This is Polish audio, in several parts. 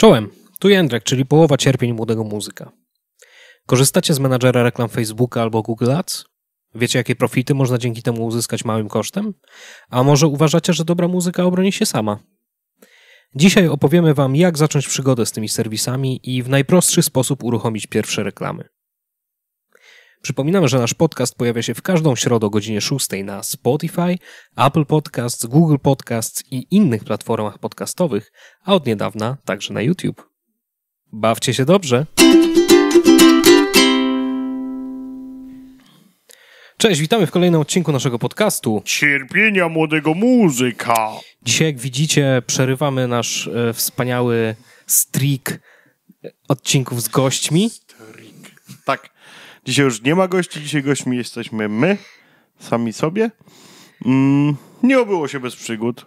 Czołem, tu Jędrek, czyli połowa cierpień młodego muzyka. Korzystacie z menadżera reklam Facebooka albo Google Ads? Wiecie, jakie profity można dzięki temu uzyskać małym kosztem? A może uważacie, że dobra muzyka obroni się sama? Dzisiaj opowiemy Wam, jak zacząć przygodę z tymi serwisami i w najprostszy sposób uruchomić pierwsze reklamy. Przypominam, że nasz podcast pojawia się w każdą środę o godzinie 6 na Spotify, Apple Podcasts, Google Podcasts i innych platformach podcastowych, a od niedawna także na YouTube. Bawcie się dobrze! Cześć, witamy w kolejnym odcinku naszego podcastu. Cierpienia młodego muzyka. Dzisiaj, jak widzicie, przerywamy nasz e, wspaniały streak odcinków z gośćmi. Tak, Dzisiaj już nie ma gości, dzisiaj gośćmi jesteśmy my, sami sobie. Mm, nie obyło się bez przygód.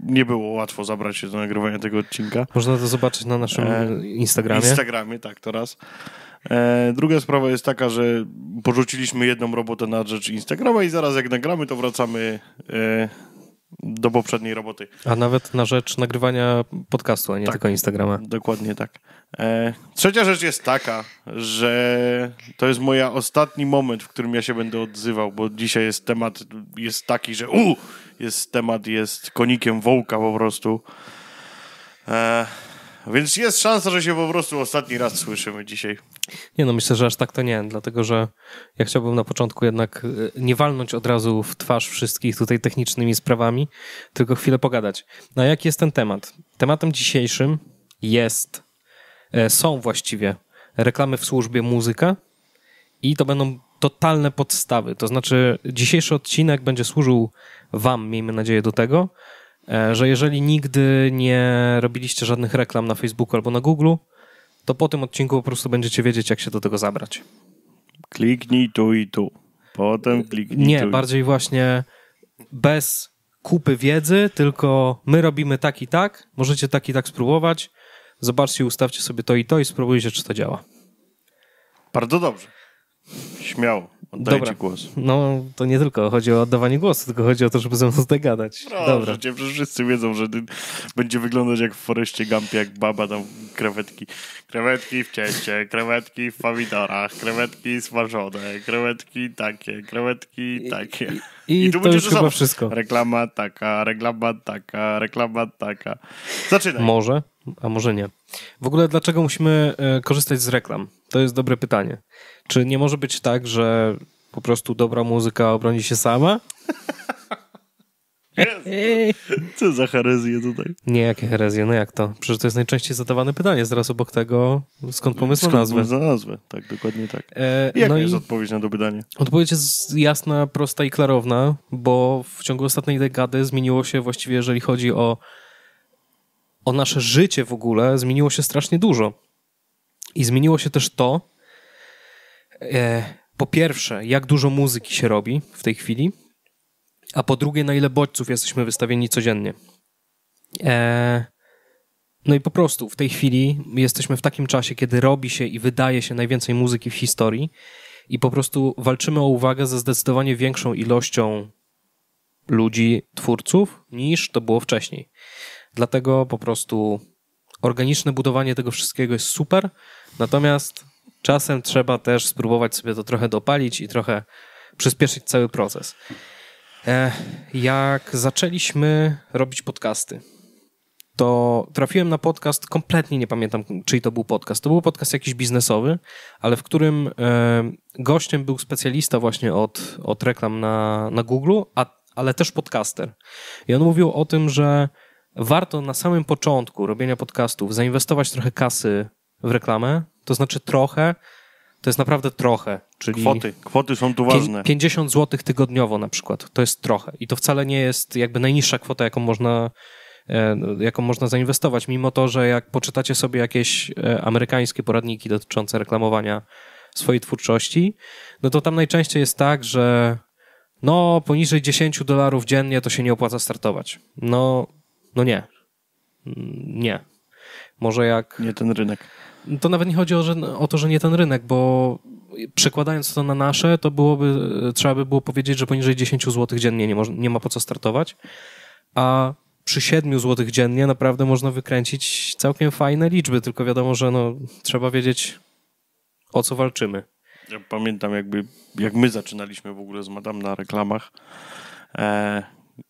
Nie było łatwo zabrać się do nagrywania tego odcinka. Można to zobaczyć na naszym e, Instagramie. Instagramie, tak, to raz. E, druga sprawa jest taka, że porzuciliśmy jedną robotę na rzecz Instagrama i zaraz jak nagramy, to wracamy e, do poprzedniej roboty. A nawet na rzecz nagrywania podcastu, a nie tak, tylko Instagrama. Dokładnie tak. E, trzecia rzecz jest taka, że to jest mój ostatni moment, w którym ja się będę odzywał, bo dzisiaj jest temat, jest taki, że u, jest temat, jest konikiem wołka po prostu. E, więc jest szansa, że się po prostu ostatni raz słyszymy dzisiaj. Nie no, myślę, że aż tak to nie, dlatego że ja chciałbym na początku jednak e, nie walnąć od razu w twarz wszystkich tutaj technicznymi sprawami, tylko chwilę pogadać. No a jaki jest ten temat? Tematem dzisiejszym jest, e, są właściwie reklamy w służbie muzyka i to będą totalne podstawy. To znaczy dzisiejszy odcinek będzie służył wam, miejmy nadzieję, do tego, e, że jeżeli nigdy nie robiliście żadnych reklam na Facebooku albo na Google, to po tym odcinku po prostu będziecie wiedzieć, jak się do tego zabrać. Kliknij tu i tu. Potem y, kliknij Nie, tu bardziej właśnie bez kupy wiedzy, tylko my robimy tak i tak, możecie tak i tak spróbować. Zobaczcie, ustawcie sobie to i to i spróbujcie, czy to działa. Bardzo dobrze. Śmiało. Oddaję Dobra. ci głos. No, to nie tylko chodzi o oddawanie głosu, tylko chodzi o to, żeby ze mną zagadać. No, Dobra. Cię, wszyscy wiedzą, że będzie wyglądać jak w Foreście Gumpie, jak baba tam krewetki. Krewetki w cieście, krewetki w pomidorach, krewetki smażone, krewetki takie, krewetki takie. I, i, I tu to będzie już chyba wszystko. Reklama taka, reklama taka, reklama taka. Zaczynaj. Może, a może nie. W ogóle dlaczego musimy e, korzystać z reklam? To jest dobre pytanie. Czy nie może być tak, że po prostu dobra muzyka obroni się sama? Jezu. Co za herezję tutaj? Nie, jakie herezje, no jak to? Przecież to jest najczęściej zadawane pytanie zaraz obok tego, skąd pomysł skąd na nazwę. Skąd nazwę, tak, dokładnie tak. E, jak no jest i... odpowiedź na to pytanie? Odpowiedź jest jasna, prosta i klarowna, bo w ciągu ostatniej dekady zmieniło się właściwie, jeżeli chodzi o, o nasze życie w ogóle, zmieniło się strasznie dużo. I zmieniło się też to, e, po pierwsze, jak dużo muzyki się robi w tej chwili, a po drugie, na ile bodźców jesteśmy wystawieni codziennie. E, no i po prostu w tej chwili jesteśmy w takim czasie, kiedy robi się i wydaje się najwięcej muzyki w historii i po prostu walczymy o uwagę ze zdecydowanie większą ilością ludzi, twórców, niż to było wcześniej. Dlatego po prostu organiczne budowanie tego wszystkiego jest super. Natomiast czasem trzeba też spróbować sobie to trochę dopalić i trochę przyspieszyć cały proces. E, jak zaczęliśmy robić podcasty, to trafiłem na podcast, kompletnie nie pamiętam, czyj to był podcast. To był podcast jakiś biznesowy, ale w którym e, gościem był specjalista właśnie od, od reklam na, na Google, a, ale też podcaster. I on mówił o tym, że warto na samym początku robienia podcastów zainwestować trochę kasy w reklamę, to znaczy trochę, to jest naprawdę trochę. Czyli kwoty, kwoty są tu ważne. 50 zł tygodniowo na przykład, to jest trochę. I to wcale nie jest jakby najniższa kwota, jaką można, e, jaką można zainwestować, mimo to, że jak poczytacie sobie jakieś e, amerykańskie poradniki dotyczące reklamowania swojej twórczości, no to tam najczęściej jest tak, że no poniżej 10 dolarów dziennie to się nie opłaca startować. No, no nie. Mm, nie. Może jak... Nie ten rynek. To nawet nie chodzi o, że, o to, że nie ten rynek, bo przekładając to na nasze, to byłoby, trzeba by było powiedzieć, że poniżej 10 zł dziennie nie, nie ma po co startować, a przy 7 zł dziennie naprawdę można wykręcić całkiem fajne liczby, tylko wiadomo, że no, trzeba wiedzieć, o co walczymy. Ja pamiętam, jakby, jak my zaczynaliśmy w ogóle z Madam na reklamach, e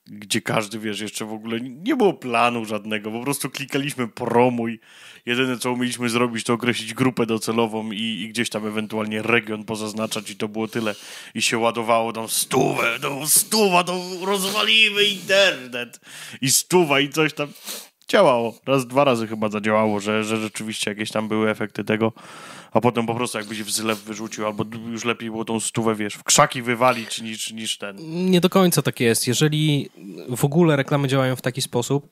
gdzie każdy, wiesz, jeszcze w ogóle nie było planu żadnego, po prostu klikaliśmy promuj. Jedyne, co umieliśmy zrobić, to określić grupę docelową i, i gdzieś tam ewentualnie region pozaznaczać i to było tyle. I się ładowało tam stówę, no stuwa, to rozwalimy internet i stuwa i coś tam działało. Raz, dwa razy chyba zadziałało, że, że rzeczywiście jakieś tam były efekty tego, a potem po prostu jakbyś w zlew wyrzucił, albo już lepiej było tą stówę, wiesz, w krzaki wywalić niż, niż ten. Nie do końca tak jest. Jeżeli w ogóle reklamy działają w taki sposób,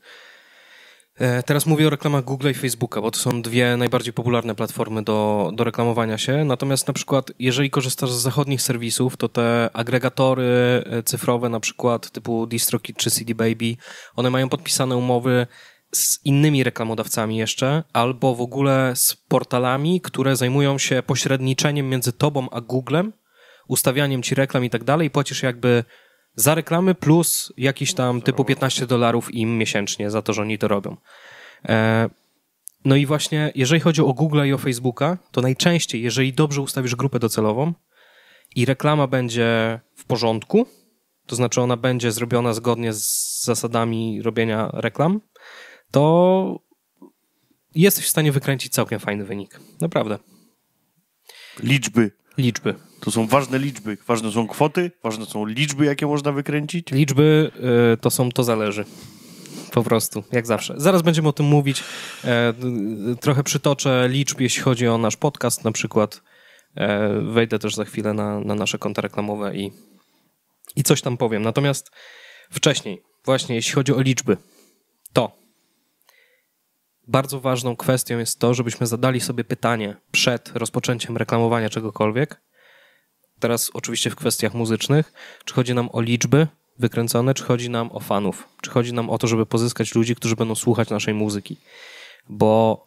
e, Teraz mówię o reklamach Google i Facebooka, bo to są dwie najbardziej popularne platformy do, do reklamowania się. Natomiast na przykład, jeżeli korzystasz z zachodnich serwisów, to te agregatory e, cyfrowe, na przykład typu DistroKid czy CD Baby, one mają podpisane umowy z innymi reklamodawcami jeszcze, albo w ogóle z portalami, które zajmują się pośredniczeniem między tobą a Googlem, ustawianiem ci reklam i tak dalej, płacisz jakby za reklamy plus jakiś tam typu 15 dolarów im miesięcznie za to, że oni to robią. E, no i właśnie, jeżeli chodzi o Google i o Facebooka, to najczęściej, jeżeli dobrze ustawisz grupę docelową i reklama będzie w porządku, to znaczy ona będzie zrobiona zgodnie z zasadami robienia reklam, to jesteś w stanie wykręcić całkiem fajny wynik. Naprawdę. Liczby. Liczby. To są ważne liczby. Ważne są kwoty, ważne są liczby, jakie można wykręcić. Liczby y, to są, to zależy. Po prostu, jak zawsze. Zaraz będziemy o tym mówić. E, y, trochę przytoczę liczb, jeśli chodzi o nasz podcast. Na przykład e, wejdę też za chwilę na, na nasze konta reklamowe i, i coś tam powiem. Natomiast wcześniej, właśnie jeśli chodzi o liczby, bardzo ważną kwestią jest to, żebyśmy zadali sobie pytanie przed rozpoczęciem reklamowania czegokolwiek. Teraz oczywiście w kwestiach muzycznych, czy chodzi nam o liczby wykręcone, czy chodzi nam o fanów, czy chodzi nam o to, żeby pozyskać ludzi, którzy będą słuchać naszej muzyki. Bo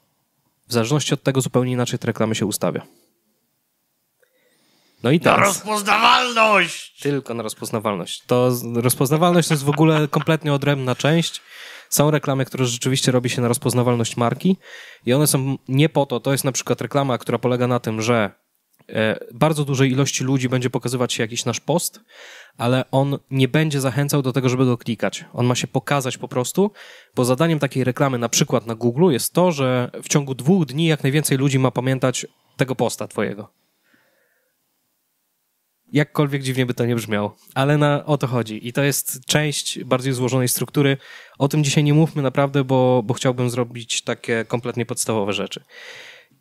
w zależności od tego zupełnie inaczej te reklamy się ustawia. No i teraz. Na rozpoznawalność! Tylko na rozpoznawalność. To rozpoznawalność to jest w ogóle kompletnie odrębna część są reklamy, które rzeczywiście robi się na rozpoznawalność marki i one są nie po to, to jest na przykład reklama, która polega na tym, że e, bardzo dużej ilości ludzi będzie pokazywać się jakiś nasz post, ale on nie będzie zachęcał do tego, żeby go klikać. On ma się pokazać po prostu, bo zadaniem takiej reklamy, na przykład na Google, jest to, że w ciągu dwóch dni jak najwięcej ludzi ma pamiętać tego posta twojego. Jakkolwiek dziwnie by to nie brzmiało, ale na, o to chodzi. I to jest część bardziej złożonej struktury. O tym dzisiaj nie mówmy naprawdę, bo, bo chciałbym zrobić takie kompletnie podstawowe rzeczy.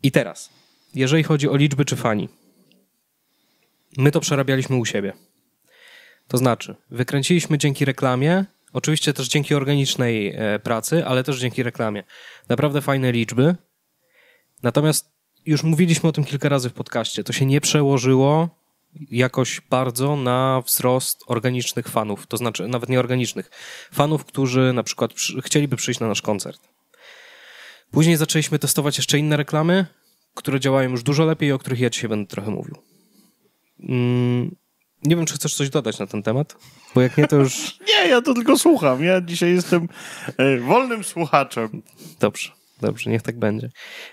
I teraz, jeżeli chodzi o liczby czy fani, my to przerabialiśmy u siebie. To znaczy, wykręciliśmy dzięki reklamie, oczywiście też dzięki organicznej e, pracy, ale też dzięki reklamie. Naprawdę fajne liczby. Natomiast już mówiliśmy o tym kilka razy w podcaście. To się nie przełożyło jakoś bardzo na wzrost organicznych fanów, to znaczy nawet nieorganicznych, fanów, którzy na przykład przy, chcieliby przyjść na nasz koncert. Później zaczęliśmy testować jeszcze inne reklamy, które działają już dużo lepiej, o których ja dzisiaj będę trochę mówił. Mm, nie wiem, czy chcesz coś dodać na ten temat, bo jak nie, to już... nie, ja to tylko słucham. Ja dzisiaj jestem e, wolnym słuchaczem. Dobrze, dobrze, niech tak będzie.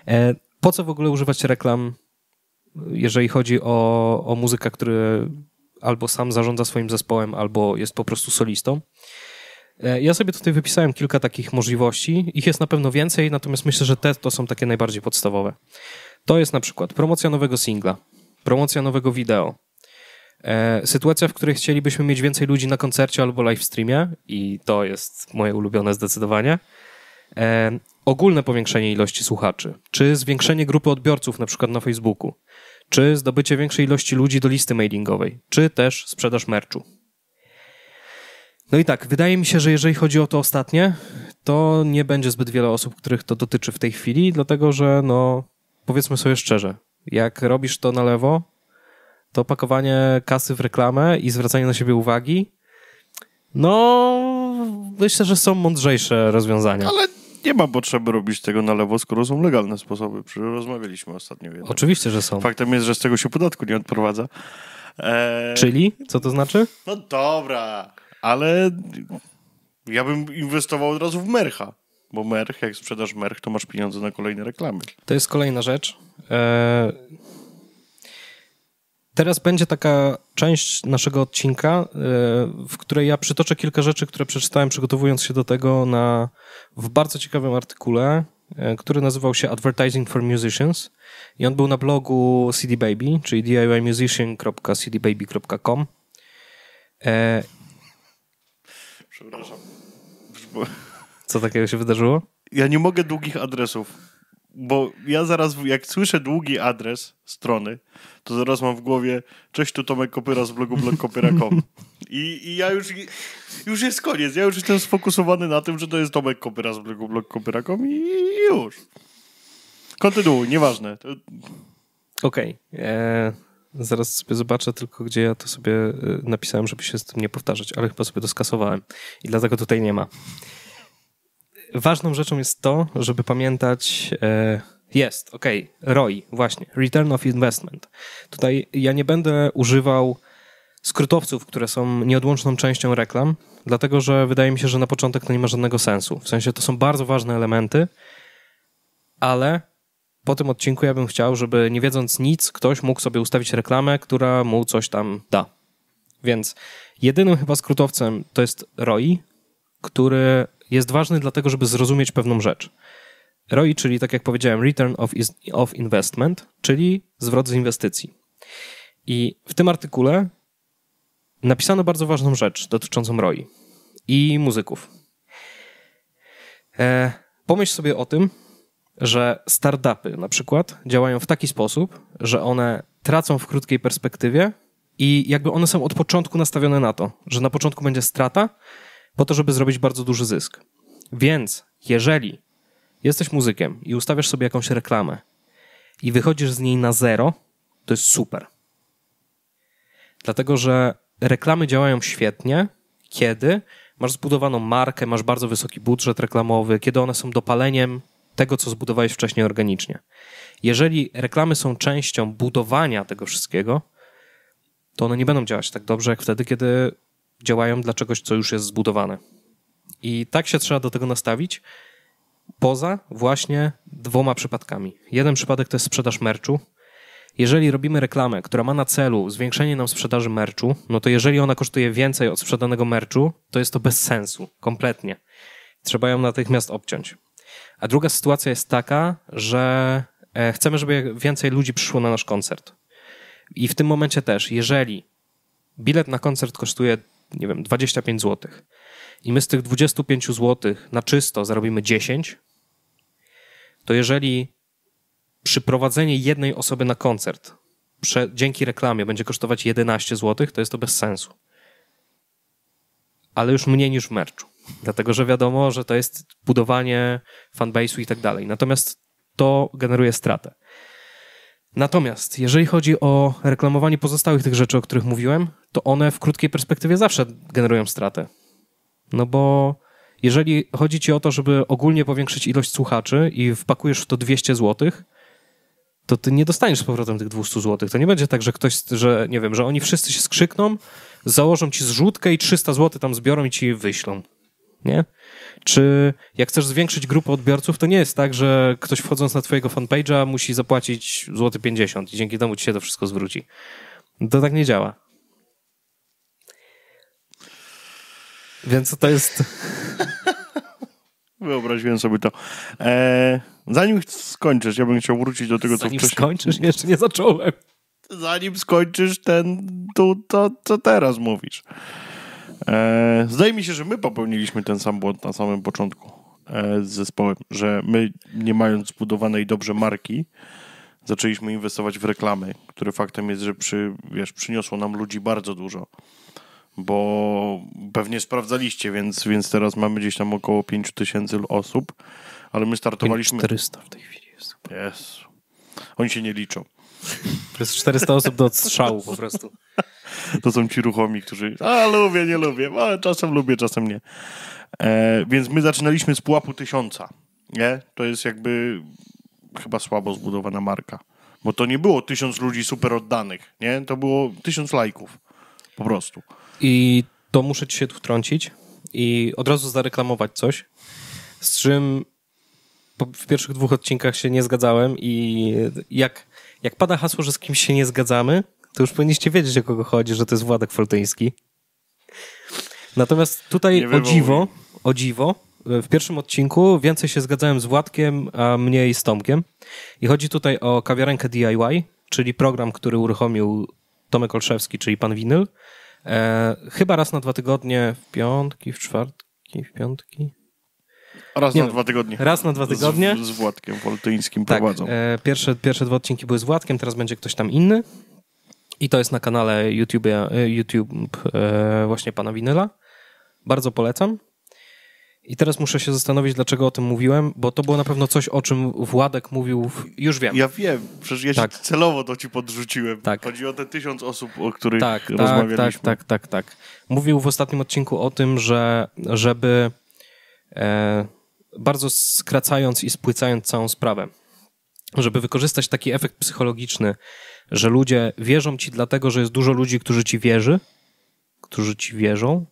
E, po co w ogóle używać reklam jeżeli chodzi o, o muzyka, który albo sam zarządza swoim zespołem, albo jest po prostu solistą. E, ja sobie tutaj wypisałem kilka takich możliwości. Ich jest na pewno więcej, natomiast myślę, że te to są takie najbardziej podstawowe. To jest na przykład promocja nowego singla, promocja nowego wideo, e, sytuacja, w której chcielibyśmy mieć więcej ludzi na koncercie albo live streamie, i to jest moje ulubione zdecydowanie. E, ogólne powiększenie ilości słuchaczy, czy zwiększenie grupy odbiorców, na przykład na Facebooku czy zdobycie większej ilości ludzi do listy mailingowej, czy też sprzedaż merczu. No i tak, wydaje mi się, że jeżeli chodzi o to ostatnie, to nie będzie zbyt wiele osób, których to dotyczy w tej chwili, dlatego że, no, powiedzmy sobie szczerze, jak robisz to na lewo, to pakowanie kasy w reklamę i zwracanie na siebie uwagi, no, myślę, że są mądrzejsze rozwiązania. Ale nie ma potrzeby robić tego na lewo, skoro są legalne sposoby. rozmawialiśmy ostatnio. Oczywiście, że są. Faktem jest, że z tego się podatku nie odprowadza. E, Czyli? Co to znaczy? No dobra, ale ja bym inwestował od razu w mercha. Bo merch, jak sprzedasz merch, to masz pieniądze na kolejne reklamy. To jest kolejna rzecz. E, Teraz będzie taka część naszego odcinka, e, w której ja przytoczę kilka rzeczy, które przeczytałem przygotowując się do tego na, w bardzo ciekawym artykule, e, który nazywał się Advertising for Musicians i on był na blogu CD Baby, czyli diymusician.cdbaby.com. E... Przepraszam. Co takiego się wydarzyło? Ja nie mogę długich adresów bo ja zaraz, jak słyszę długi adres strony, to zaraz mam w głowie cześć, tu Tomek Kopyra z blogu blogkopyra.com I, i ja już, już jest koniec, ja już jestem sfokusowany na tym, że to jest Tomek Kopyra z blogu blogkopyra.com i już. Kontynuuj, nieważne. Okej. Okay. E, zaraz sobie zobaczę tylko, gdzie ja to sobie e, napisałem, żeby się z tym nie powtarzać, ale chyba sobie to skasowałem i dlatego tutaj nie ma ważną rzeczą jest to, żeby pamiętać. E, jest, okej, okay, ROI, właśnie, Return of Investment. Tutaj ja nie będę używał skrótowców, które są nieodłączną częścią reklam, dlatego że wydaje mi się, że na początek to nie ma żadnego sensu. W sensie to są bardzo ważne elementy, ale po tym odcinku ja bym chciał, żeby nie wiedząc nic, ktoś mógł sobie ustawić reklamę, która mu coś tam da. Więc jedynym chyba skrótowcem to jest ROI, który jest ważny dlatego, żeby zrozumieć pewną rzecz. ROI, czyli tak jak powiedziałem, Return of, is, of Investment, czyli zwrot z inwestycji. I w tym artykule napisano bardzo ważną rzecz dotyczącą ROI i muzyków. E, pomyśl sobie o tym, że startupy na przykład działają w taki sposób, że one tracą w krótkiej perspektywie i jakby one są od początku nastawione na to, że na początku będzie strata, po to, żeby zrobić bardzo duży zysk. Więc jeżeli jesteś muzykiem i ustawiasz sobie jakąś reklamę i wychodzisz z niej na zero, to jest super. Dlatego, że reklamy działają świetnie, kiedy masz zbudowaną markę, masz bardzo wysoki budżet reklamowy, kiedy one są dopaleniem tego, co zbudowałeś wcześniej organicznie. Jeżeli reklamy są częścią budowania tego wszystkiego, to one nie będą działać tak dobrze, jak wtedy, kiedy działają dla czegoś, co już jest zbudowane. I tak się trzeba do tego nastawić, poza właśnie dwoma przypadkami. Jeden przypadek to jest sprzedaż merchu. Jeżeli robimy reklamę, która ma na celu zwiększenie nam sprzedaży merchu, no to jeżeli ona kosztuje więcej od sprzedanego merchu, to jest to bez sensu, kompletnie. Trzeba ją natychmiast obciąć. A druga sytuacja jest taka, że e, chcemy, żeby więcej ludzi przyszło na nasz koncert. I w tym momencie też, jeżeli bilet na koncert kosztuje nie wiem, 25 zł. I my z tych 25 zł na czysto zarobimy 10, to jeżeli przyprowadzenie jednej osoby na koncert prze, dzięki reklamie będzie kosztować 11 zł, to jest to bez sensu. Ale już mniej niż w merczu. Dlatego, że wiadomo, że to jest budowanie fanbase'u i tak dalej. Natomiast to generuje stratę. Natomiast jeżeli chodzi o reklamowanie pozostałych tych rzeczy, o których mówiłem, to one w krótkiej perspektywie zawsze generują stratę. No bo jeżeli chodzi ci o to, żeby ogólnie powiększyć ilość słuchaczy i wpakujesz w to 200 zł, to ty nie dostaniesz z powrotem tych 200 zł. To nie będzie tak, że ktoś, że nie wiem, że oni wszyscy się skrzykną, założą ci zrzutkę i 300 zł tam zbiorą i ci wyślą nie? Czy jak chcesz zwiększyć grupę odbiorców, to nie jest tak, że ktoś wchodząc na twojego fanpage'a musi zapłacić złoty 50 zł i dzięki temu ci się to wszystko zwróci. To tak nie działa. Więc to jest... Wyobraźmy sobie to. Eee, zanim skończysz, ja bym chciał wrócić do tego, zanim co wcześniej... Zanim skończysz? Jeszcze nie zacząłem. Zanim skończysz ten, to, to, to teraz mówisz. E, zdaje mi się, że my popełniliśmy ten sam błąd na samym początku e, z zespołem, że my, nie mając zbudowanej dobrze marki, zaczęliśmy inwestować w reklamy, które faktem jest, że przy, wiesz, przyniosło nam ludzi bardzo dużo. Bo pewnie sprawdzaliście, więc, więc teraz mamy gdzieś tam około 5 tysięcy osób, ale my startowaliśmy. 400 w tej chwili jest. Yes. Oni się nie liczą. To jest 400 osób do odstrzału po prostu. To są ci ruchomi, którzy a lubię, nie lubię, a, czasem lubię, czasem nie. E, więc my zaczynaliśmy z pułapu tysiąca. Nie? To jest jakby chyba słabo zbudowana marka. Bo to nie było tysiąc ludzi super oddanych, nie? To było tysiąc lajków. Po prostu. I to muszę ci się tu wtrącić i od razu zareklamować coś, z czym w pierwszych dwóch odcinkach się nie zgadzałem i jak jak pada hasło, że z kimś się nie zgadzamy, to już powinniście wiedzieć, o kogo chodzi, że to jest Władek Foltyński. Natomiast tutaj o dziwo, o dziwo, e, w pierwszym odcinku więcej się zgadzałem z Władkiem, a mniej z Tomkiem. I chodzi tutaj o kawiarenkę DIY, czyli program, który uruchomił Tomek Olszewski, czyli pan Winyl. E, chyba raz na dwa tygodnie, w piątki, w czwartki, w piątki, Raz nie na dwa tygodnie. Raz na dwa tygodnie. Z, z Władkiem Woltyńskim tak, prowadzą. E, pierwsze, pierwsze dwa odcinki były z Władkiem, teraz będzie ktoś tam inny. I to jest na kanale YouTube, e, YouTube e, właśnie pana Winyla. Bardzo polecam. I teraz muszę się zastanowić, dlaczego o tym mówiłem, bo to było na pewno coś, o czym Władek mówił. W... Już wiem. Ja wiem, przecież ja tak. celowo to ci podrzuciłem. Tak. Chodzi o te tysiąc osób, o których tak, tak, rozmawialiśmy. Tak, tak, tak, tak. Mówił w ostatnim odcinku o tym, że żeby. E bardzo skracając i spłycając całą sprawę, żeby wykorzystać taki efekt psychologiczny, że ludzie wierzą ci dlatego, że jest dużo ludzi, którzy ci wierzy, którzy ci wierzą,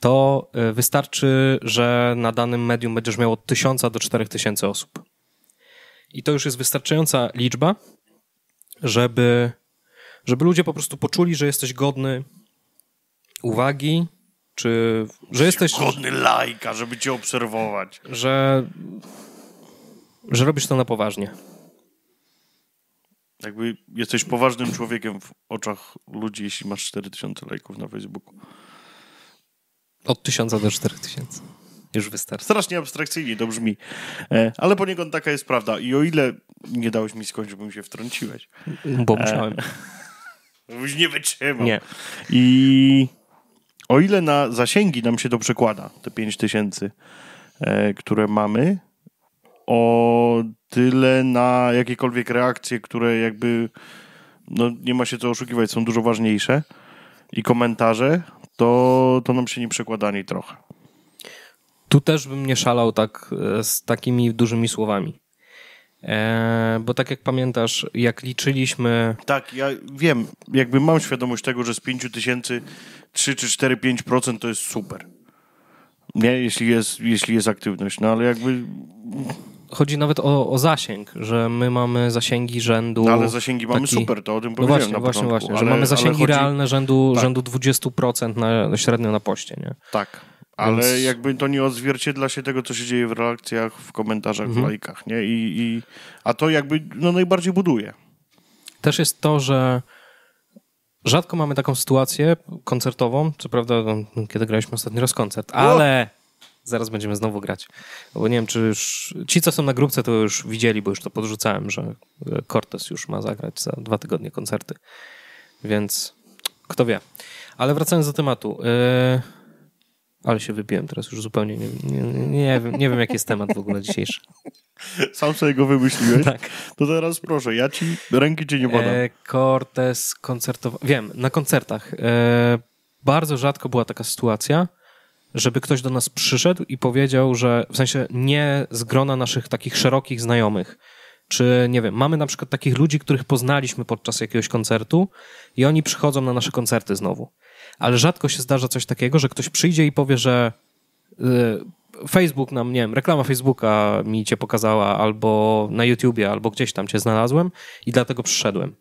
to e, wystarczy, że na danym medium będziesz miał od tysiąca do tysięcy osób. I to już jest wystarczająca liczba, żeby, żeby ludzie po prostu poczuli, że jesteś godny uwagi, czy, że jesteś... Godny lajka, żeby cię obserwować. Że, że robisz to na poważnie. Jakby jesteś poważnym człowiekiem w oczach ludzi, jeśli masz 4000 lajków na Facebooku. Od 1000 do 4000. Już wystarczy. Strasznie abstrakcyjnie to brzmi, e, ale poniekąd taka jest prawda. I o ile nie dałeś mi skończyć, bym się wtrąciłeś. Bo e, musiałem. E, nie wytrzymał. Nie. I o ile na zasięgi nam się to przekłada, te 5000, e, które mamy, o tyle na jakiekolwiek reakcje, które jakby, no nie ma się co oszukiwać, są dużo ważniejsze i komentarze, to, to nam się nie przekłada ani trochę. Tu też bym nie szalał tak e, z takimi dużymi słowami. E, bo tak jak pamiętasz, jak liczyliśmy. Tak, ja wiem, jakby mam świadomość tego, że z 5 tysięcy 3 czy 4, 5% to jest super. Nie, jeśli jest, jeśli jest aktywność, no ale jakby. Chodzi nawet o, o zasięg, że my mamy zasięgi rzędu. No ale zasięgi taki... mamy super, to o tym no powiedziałem. No właśnie, na początku, właśnie, właśnie, ale, że mamy zasięgi chodzi... realne rzędu, tak. rzędu 20% na, średnio na poście, nie? Tak. Ale Więc... jakby to nie odzwierciedla się tego, co się dzieje w reakcjach, w komentarzach, mhm. w lajkach, nie? I, i, a to jakby no, najbardziej buduje. Też jest to, że rzadko mamy taką sytuację koncertową, co prawda no, kiedy graliśmy ostatni raz koncert, ale o! zaraz będziemy znowu grać. Bo nie wiem, czy już ci, co są na grupce, to już widzieli, bo już to podrzucałem, że Cortez już ma zagrać za dwa tygodnie koncerty. Więc kto wie. Ale wracając do tematu. Yy ale się wybiłem teraz już zupełnie. Nie, nie, nie, nie, wiem, nie wiem, jaki jest temat w ogóle dzisiejszy. Sam sobie go wymyśliłeś? Tak. To teraz proszę, ja ci ręki ci nie podam. E, Cortez koncertował... Wiem, na koncertach. E, bardzo rzadko była taka sytuacja, żeby ktoś do nas przyszedł i powiedział, że w sensie nie z grona naszych takich szerokich znajomych, czy nie wiem, mamy na przykład takich ludzi, których poznaliśmy podczas jakiegoś koncertu i oni przychodzą na nasze koncerty znowu ale rzadko się zdarza coś takiego, że ktoś przyjdzie i powie, że y, Facebook nam, nie wiem, reklama Facebooka mi cię pokazała albo na YouTubie, albo gdzieś tam cię znalazłem i dlatego przyszedłem.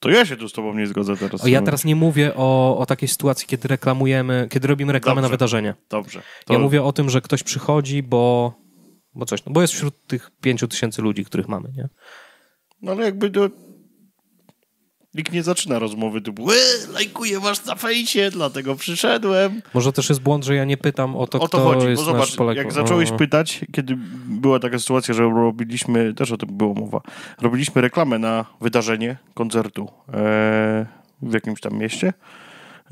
To ja się tu z tobą nie zgodzę teraz. A ja teraz nie mówię o, o takiej sytuacji, kiedy reklamujemy, kiedy robimy reklamę Dobrze. na wydarzenie. Dobrze. To... Ja mówię o tym, że ktoś przychodzi, bo, bo coś, no bo jest wśród tych pięciu tysięcy ludzi, których mamy, nie? No ale jakby do. Nikt nie zaczyna rozmowy typu lajkuję was na fejsie, dlatego przyszedłem. Może też jest błąd, że ja nie pytam o to, o to kto chodzi. jest no zobacz, Polak... jak zacząłeś pytać, kiedy była taka sytuacja, że robiliśmy, też o tym była mowa, robiliśmy reklamę na wydarzenie koncertu e, w jakimś tam mieście.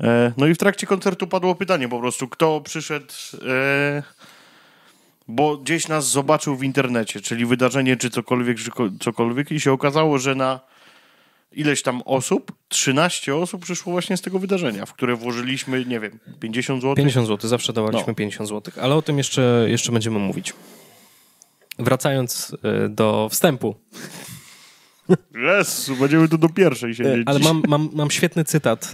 E, no i w trakcie koncertu padło pytanie po prostu, kto przyszedł e, bo gdzieś nas zobaczył w internecie, czyli wydarzenie czy cokolwiek, czy cokolwiek i się okazało, że na ileś tam osób, 13 osób przyszło właśnie z tego wydarzenia, w które włożyliśmy, nie wiem, 50 zł. 50 zł, zawsze dawaliśmy no. 50 zł, ale o tym jeszcze, jeszcze będziemy mówić. Wracając e, do wstępu. Jezu, będziemy tu do pierwszej e, siedzieć. Ale mam, mam, mam świetny cytat,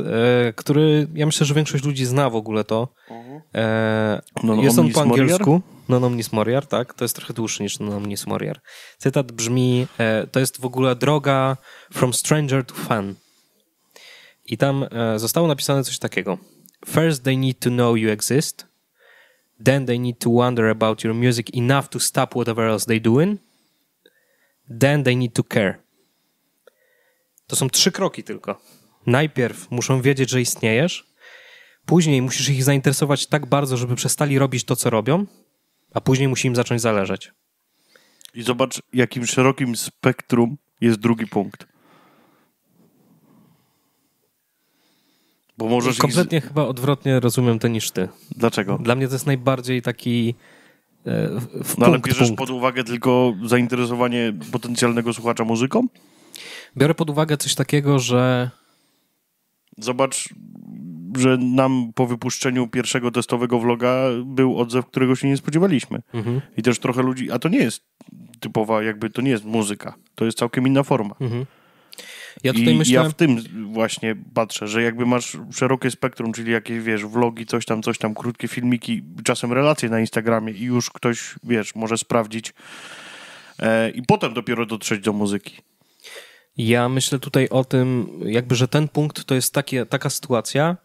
e, który ja myślę, że większość ludzi zna w ogóle to. Uh mhm. -huh. No, no, jest on, on po angielsku. No Omnis Moriar, tak? To jest trochę dłuższy niż No Omnis Moriar. Cytat brzmi, e, to jest w ogóle droga from stranger to fan. I tam e, zostało napisane coś takiego. First they need to know you exist. Then they need to wonder about your music enough to stop whatever else they doing. Then they need to care. To są trzy kroki tylko. Najpierw muszą wiedzieć, że istniejesz. Później musisz ich zainteresować tak bardzo, żeby przestali robić to, co robią a później musi im zacząć zależeć. I zobacz, jakim szerokim spektrum jest drugi punkt. Bo możesz Kompletnie ich... chyba odwrotnie rozumiem to niż ty. Dlaczego? Dla mnie to jest najbardziej taki. E, w, no, punkt, ale bierzesz punkt. pod uwagę tylko zainteresowanie potencjalnego słuchacza muzyką? Biorę pod uwagę coś takiego, że. Zobacz, że nam po wypuszczeniu pierwszego testowego vloga był odzew, którego się nie spodziewaliśmy. Mhm. I też trochę ludzi, a to nie jest typowa, jakby to nie jest muzyka, to jest całkiem inna forma. Mhm. Ja tutaj I myślę... ja w tym właśnie patrzę, że jakby masz szerokie spektrum, czyli jakieś, wiesz, vlogi, coś tam, coś tam, krótkie filmiki, czasem relacje na Instagramie i już ktoś, wiesz, może sprawdzić e, i potem dopiero dotrzeć do muzyki. Ja myślę tutaj o tym, jakby, że ten punkt to jest takie, taka sytuacja,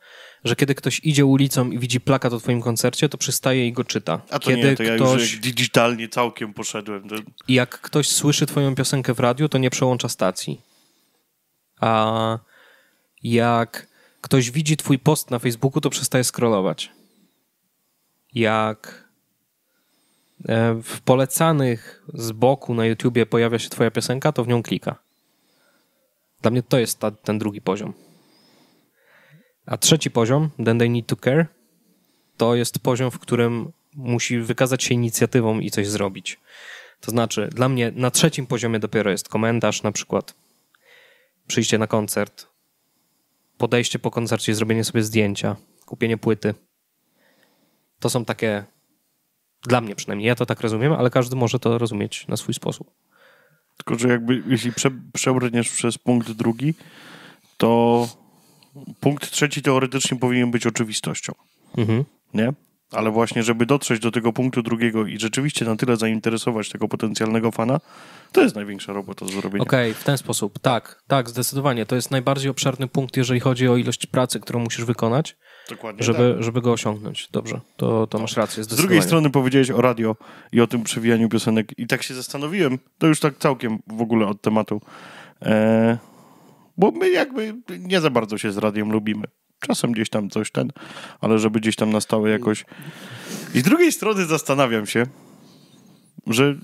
że kiedy ktoś idzie ulicą i widzi plakat o twoim koncercie, to przystaje i go czyta. A to kiedy nie, to ja ktoś... już digitalnie całkiem poszedłem. To... Jak ktoś słyszy twoją piosenkę w radiu, to nie przełącza stacji. A jak ktoś widzi twój post na Facebooku, to przestaje scrollować. Jak e, w polecanych z boku na YouTubie pojawia się twoja piosenka, to w nią klika. Dla mnie to jest ta, ten drugi poziom. A trzeci poziom, Then They Need to Care, to jest poziom, w którym musi wykazać się inicjatywą i coś zrobić. To znaczy, dla mnie na trzecim poziomie dopiero jest komentarz, na przykład przyjście na koncert, podejście po koncercie, zrobienie sobie zdjęcia, kupienie płyty. To są takie, dla mnie przynajmniej, ja to tak rozumiem, ale każdy może to rozumieć na swój sposób. Tylko, że jakby jeśli prze, przebrniesz przez punkt drugi, to punkt trzeci teoretycznie powinien być oczywistością. Mhm. Nie? Ale właśnie, żeby dotrzeć do tego punktu drugiego i rzeczywiście na tyle zainteresować tego potencjalnego fana, to jest największa robota do zrobienia. Okej, okay, w ten sposób. Tak, tak, zdecydowanie. To jest najbardziej obszerny punkt, jeżeli chodzi o ilość pracy, którą musisz wykonać. Dokładnie żeby, tak. żeby go osiągnąć. Dobrze, to, to masz tak. rację. Z drugiej strony powiedziałeś o radio i o tym przewijaniu piosenek i tak się zastanowiłem, to już tak całkiem w ogóle od tematu, e, bo my jakby nie za bardzo się z radiem lubimy. Czasem gdzieś tam coś ten, ale żeby gdzieś tam na stałe jakoś... I z drugiej strony zastanawiam się, że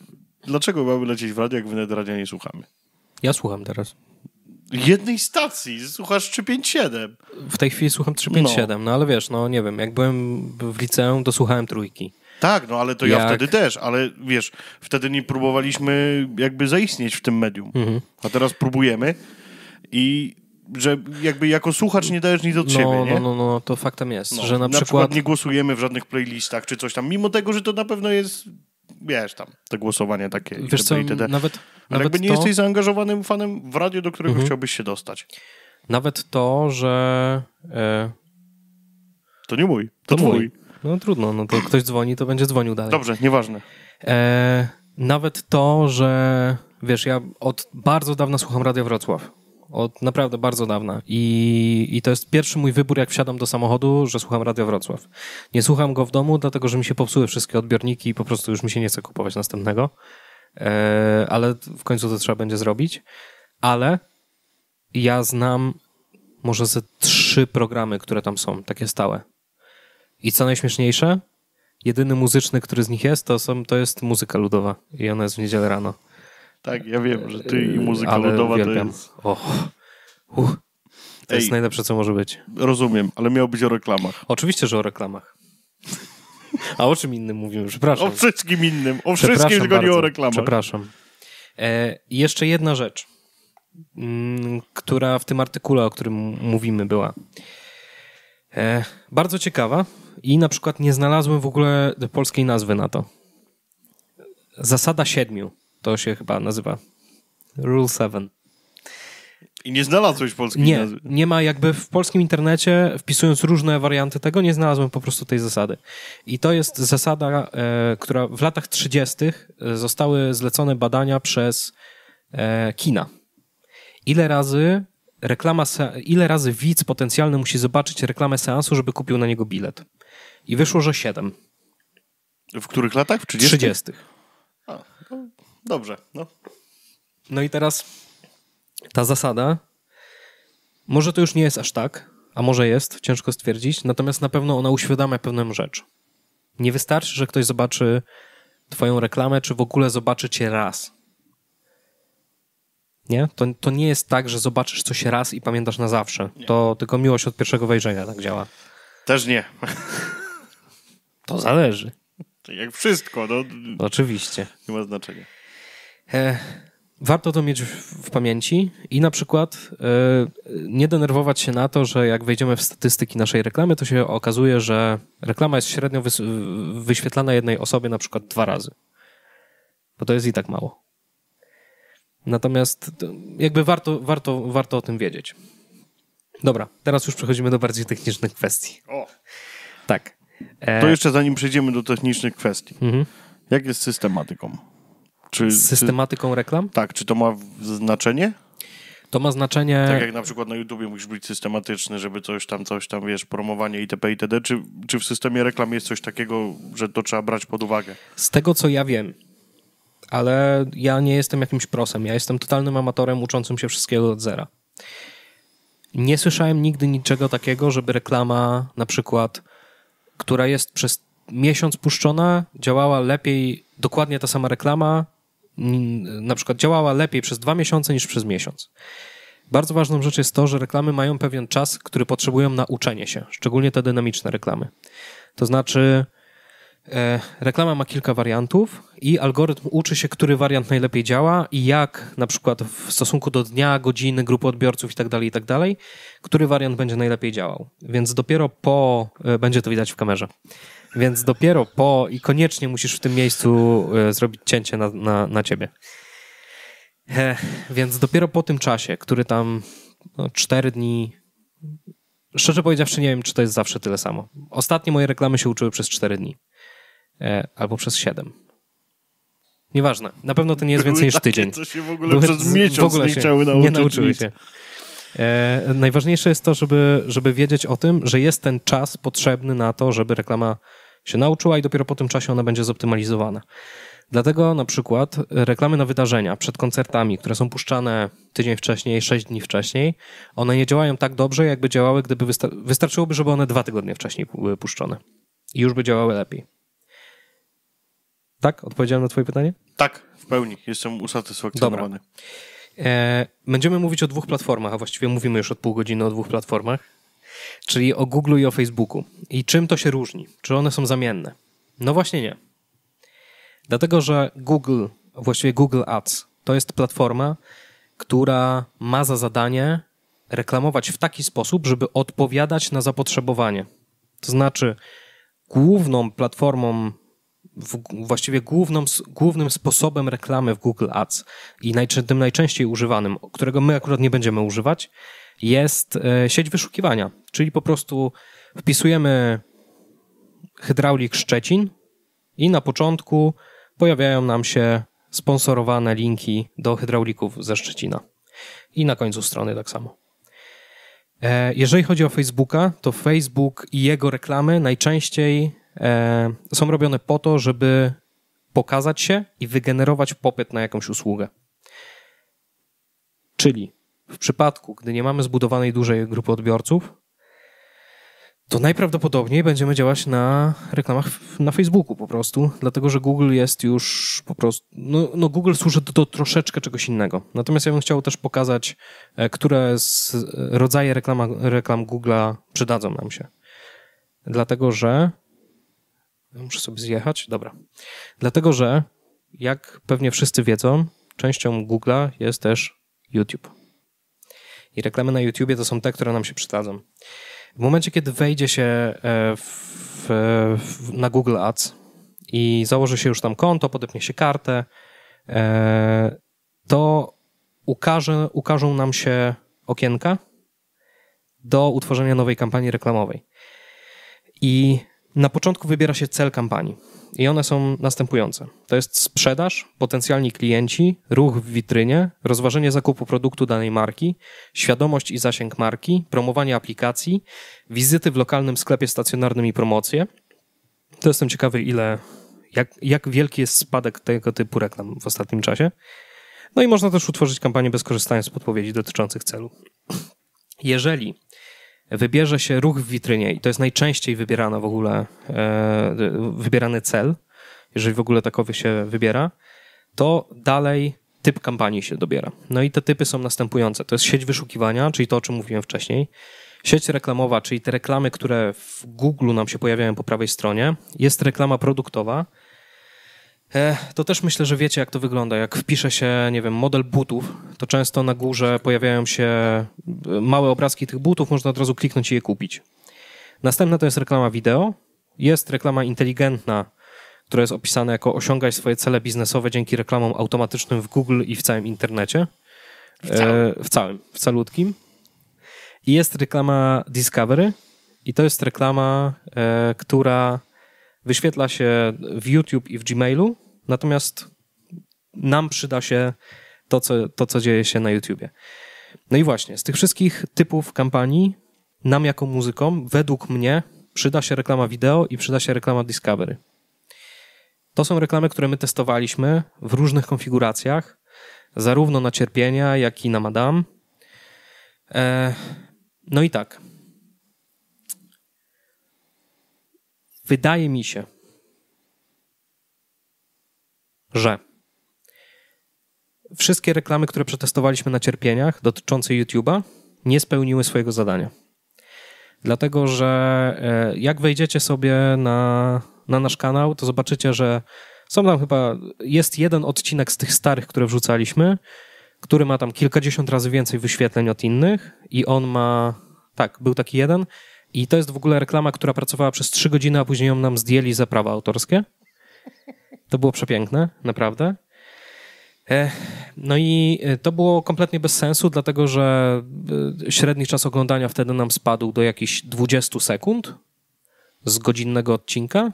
dlaczego mamy lecieć w radio, jak wnet radia nie słuchamy? Ja słucham teraz jednej stacji, słuchasz 357. W tej chwili słucham 357, no. no ale wiesz, no nie wiem, jak byłem w liceum, to słuchałem trójki. Tak, no ale to jak... ja wtedy też, ale wiesz, wtedy nie próbowaliśmy jakby zaistnieć w tym medium, mhm. a teraz próbujemy i że jakby jako słuchacz nie dajesz nic od no, siebie, no, nie? No, no, no, to faktem jest, no. że na, na przykład... przykład... nie głosujemy w żadnych playlistach czy coś tam, mimo tego, że to na pewno jest wiesz tam, te głosowanie takie wiesz co, itd. Nawet, Ale nawet jakby nie to... jesteś zaangażowanym fanem w radio, do którego mhm. chciałbyś się dostać. Nawet to, że... E... To nie mój, to, to twój. No trudno, no to ktoś dzwoni, to będzie dzwonił dalej. Dobrze, nieważne. E... Nawet to, że wiesz, ja od bardzo dawna słucham Radia Wrocław od naprawdę bardzo dawna I, i to jest pierwszy mój wybór, jak wsiadam do samochodu, że słucham radio Wrocław. Nie słucham go w domu, dlatego że mi się popsuły wszystkie odbiorniki i po prostu już mi się nie chce kupować następnego, e, ale w końcu to trzeba będzie zrobić. Ale ja znam może ze trzy programy, które tam są, takie stałe. I co najśmieszniejsze, jedyny muzyczny, który z nich jest, to, są, to jest muzyka ludowa i ona jest w niedzielę rano. Tak, ja wiem, że ty i muzyka ale ludowa wielbiam. to jest... Oh. To Ej, jest najlepsze, co może być. Rozumiem, ale miał być o reklamach. Oczywiście, że o reklamach. A o czym innym mówimy? Przepraszam. O wszystkim innym. O wszystkim, tylko nie o reklamach. Przepraszam. E, jeszcze jedna rzecz, m, mm, która w tym artykule, o którym mówimy, była. E, bardzo ciekawa i na przykład nie znalazłem w ogóle polskiej nazwy na to. Zasada siedmiu. To się chyba nazywa. Rule 7. I nie znalazłeś polskiej Nie, nazwy. nie ma jakby w polskim internecie, wpisując różne warianty tego, nie znalazłem po prostu tej zasady. I to jest zasada, e, która w latach 30. E, zostały zlecone badania przez e, kina. Ile razy reklama, ile razy widz potencjalny musi zobaczyć reklamę seansu, żeby kupił na niego bilet? I wyszło, że 7. W których latach? W 30. 30. Dobrze, no. No i teraz ta zasada, może to już nie jest aż tak, a może jest, ciężko stwierdzić, natomiast na pewno ona uświadamia pewną rzecz. Nie wystarczy, że ktoś zobaczy twoją reklamę, czy w ogóle zobaczy cię raz. Nie? To, to nie jest tak, że zobaczysz coś raz i pamiętasz na zawsze. Nie. To tylko miłość od pierwszego wejrzenia tak działa. Też nie. To zależy. To tak jak wszystko. No, Oczywiście. Nie ma znaczenia. E, warto to mieć w pamięci i na przykład e, nie denerwować się na to, że jak wejdziemy w statystyki naszej reklamy, to się okazuje, że reklama jest średnio wyświetlana jednej osobie na przykład dwa razy, bo to jest i tak mało. Natomiast jakby warto, warto, warto o tym wiedzieć. Dobra, teraz już przechodzimy do bardziej technicznych kwestii. O. Tak. E, to jeszcze zanim przejdziemy do technicznych kwestii. Mhm. Jak jest systematyką? Czy, systematyką czy, reklam? Tak, czy to ma znaczenie? To ma znaczenie. Tak jak na przykład na YouTubie musisz być systematyczny, żeby coś tam, coś tam, wiesz, promowanie itp. itd. Czy, czy w systemie reklam jest coś takiego, że to trzeba brać pod uwagę? Z tego co ja wiem, ale ja nie jestem jakimś prosem. Ja jestem totalnym amatorem uczącym się wszystkiego od zera. Nie słyszałem nigdy niczego takiego, żeby reklama na przykład, która jest przez miesiąc puszczona, działała lepiej, dokładnie ta sama reklama Mm, na przykład działała lepiej przez dwa miesiące niż przez miesiąc. Bardzo ważną rzecz jest to, że reklamy mają pewien czas, który potrzebują na uczenie się, szczególnie te dynamiczne reklamy. To znaczy, E, reklama ma kilka wariantów i algorytm uczy się, który wariant najlepiej działa i jak na przykład w stosunku do dnia, godziny, grupy odbiorców itd., tak itd., tak który wariant będzie najlepiej działał. Więc dopiero po, e, będzie to widać w kamerze, więc dopiero po i koniecznie musisz w tym miejscu e, zrobić cięcie na, na, na ciebie. Więc dopiero po tym czasie, który tam no, 4 dni, szczerze powiedziawszy nie wiem, czy to jest zawsze tyle samo. Ostatnie moje reklamy się uczyły przez 4 dni. E, albo przez 7. Nieważne. Na pewno to nie jest Były więcej niż tydzień. To się w ogóle Były, przez miesiąc w ogóle nie chciały Nie nauczyły się. E, najważniejsze jest to, żeby, żeby wiedzieć o tym, że jest ten czas potrzebny na to, żeby reklama się nauczyła i dopiero po tym czasie ona będzie zoptymalizowana. Dlatego na przykład reklamy na wydarzenia przed koncertami, które są puszczane tydzień wcześniej, sześć dni wcześniej, one nie działają tak dobrze, jakby działały, gdyby wystar wystarczyłoby, żeby one dwa tygodnie wcześniej były puszczone. I już by działały lepiej. Tak? Odpowiedziałem na twoje pytanie? Tak, w pełni. Jestem usatysfakcjonowany. Dobra. E, będziemy mówić o dwóch platformach, a właściwie mówimy już od pół godziny o dwóch platformach, czyli o Google i o Facebooku. I czym to się różni? Czy one są zamienne? No właśnie nie. Dlatego, że Google, właściwie Google Ads, to jest platforma, która ma za zadanie reklamować w taki sposób, żeby odpowiadać na zapotrzebowanie. To znaczy, główną platformą właściwie główną, głównym sposobem reklamy w Google Ads i najczę, tym najczęściej używanym, którego my akurat nie będziemy używać, jest e, sieć wyszukiwania. Czyli po prostu wpisujemy hydraulik Szczecin i na początku pojawiają nam się sponsorowane linki do hydraulików ze Szczecina. I na końcu strony tak samo. E, jeżeli chodzi o Facebooka, to Facebook i jego reklamy najczęściej E, są robione po to, żeby pokazać się i wygenerować popyt na jakąś usługę. Czyli w przypadku, gdy nie mamy zbudowanej dużej grupy odbiorców, to najprawdopodobniej będziemy działać na reklamach na Facebooku po prostu, dlatego że Google jest już po prostu. No, no Google służy do, do, troszeczkę czegoś innego. Natomiast ja bym chciał też pokazać, e, które z rodzaje reklama, reklam Google'a przydadzą nam się. Dlatego, że Muszę sobie zjechać. Dobra. Dlatego, że jak pewnie wszyscy wiedzą, częścią Google'a jest też YouTube. I reklamy na YouTube to są te, które nam się przydadzą. W momencie, kiedy wejdzie się e, w, w, na Google Ads i założy się już tam konto, podepnie się kartę, e, to ukaże, ukażą nam się okienka do utworzenia nowej kampanii reklamowej. I na początku wybiera się cel kampanii i one są następujące. To jest sprzedaż, potencjalni klienci, ruch w witrynie, rozważenie zakupu produktu danej marki, świadomość i zasięg marki, promowanie aplikacji, wizyty w lokalnym sklepie stacjonarnym i promocje. To jestem ciekawy, ile, jak, jak wielki jest spadek tego typu reklam w ostatnim czasie. No i można też utworzyć kampanię bez korzystania z podpowiedzi dotyczących celu. Jeżeli wybierze się ruch w witrynie i to jest najczęściej wybierana w ogóle, e, wybierany cel, jeżeli w ogóle takowy się wybiera, to dalej typ kampanii się dobiera. No i te typy są następujące. To jest sieć wyszukiwania, czyli to, o czym mówiłem wcześniej. Sieć reklamowa, czyli te reklamy, które w Google nam się pojawiają po prawej stronie. Jest reklama produktowa, E, to też myślę, że wiecie, jak to wygląda. Jak wpisze się, nie wiem, model butów, to często na górze pojawiają się e, małe obrazki tych butów, można od razu kliknąć i je kupić. Następna to jest reklama wideo. Jest reklama inteligentna, która jest opisana jako osiągać swoje cele biznesowe dzięki reklamom automatycznym w Google i w całym internecie. W całym. E, w całym, w I jest reklama Discovery i to jest reklama, która wyświetla się w YouTube i w Gmailu, natomiast nam przyda się to, co, to, co dzieje się na YouTubie. No i właśnie, z tych wszystkich typów kampanii, nam jako muzykom, według mnie, przyda się reklama wideo i przyda się reklama Discovery. To są reklamy, które my testowaliśmy w różnych konfiguracjach, zarówno na cierpienia, jak i na Madame. E, no i tak, Wydaje mi się, że wszystkie reklamy, które przetestowaliśmy na cierpieniach dotyczące YouTube'a, nie spełniły swojego zadania. Dlatego, że e, jak wejdziecie sobie na, na nasz kanał, to zobaczycie, że są tam chyba, jest jeden odcinek z tych starych, które wrzucaliśmy, który ma tam kilkadziesiąt razy więcej wyświetleń od innych i on ma, tak, był taki jeden, i to jest w ogóle reklama, która pracowała przez 3 godziny, a później ją nam zdjęli za prawa autorskie. To było przepiękne, naprawdę. E, no i e, to było kompletnie bez sensu, dlatego że e, średni czas oglądania wtedy nam spadł do jakichś 20 sekund z godzinnego odcinka.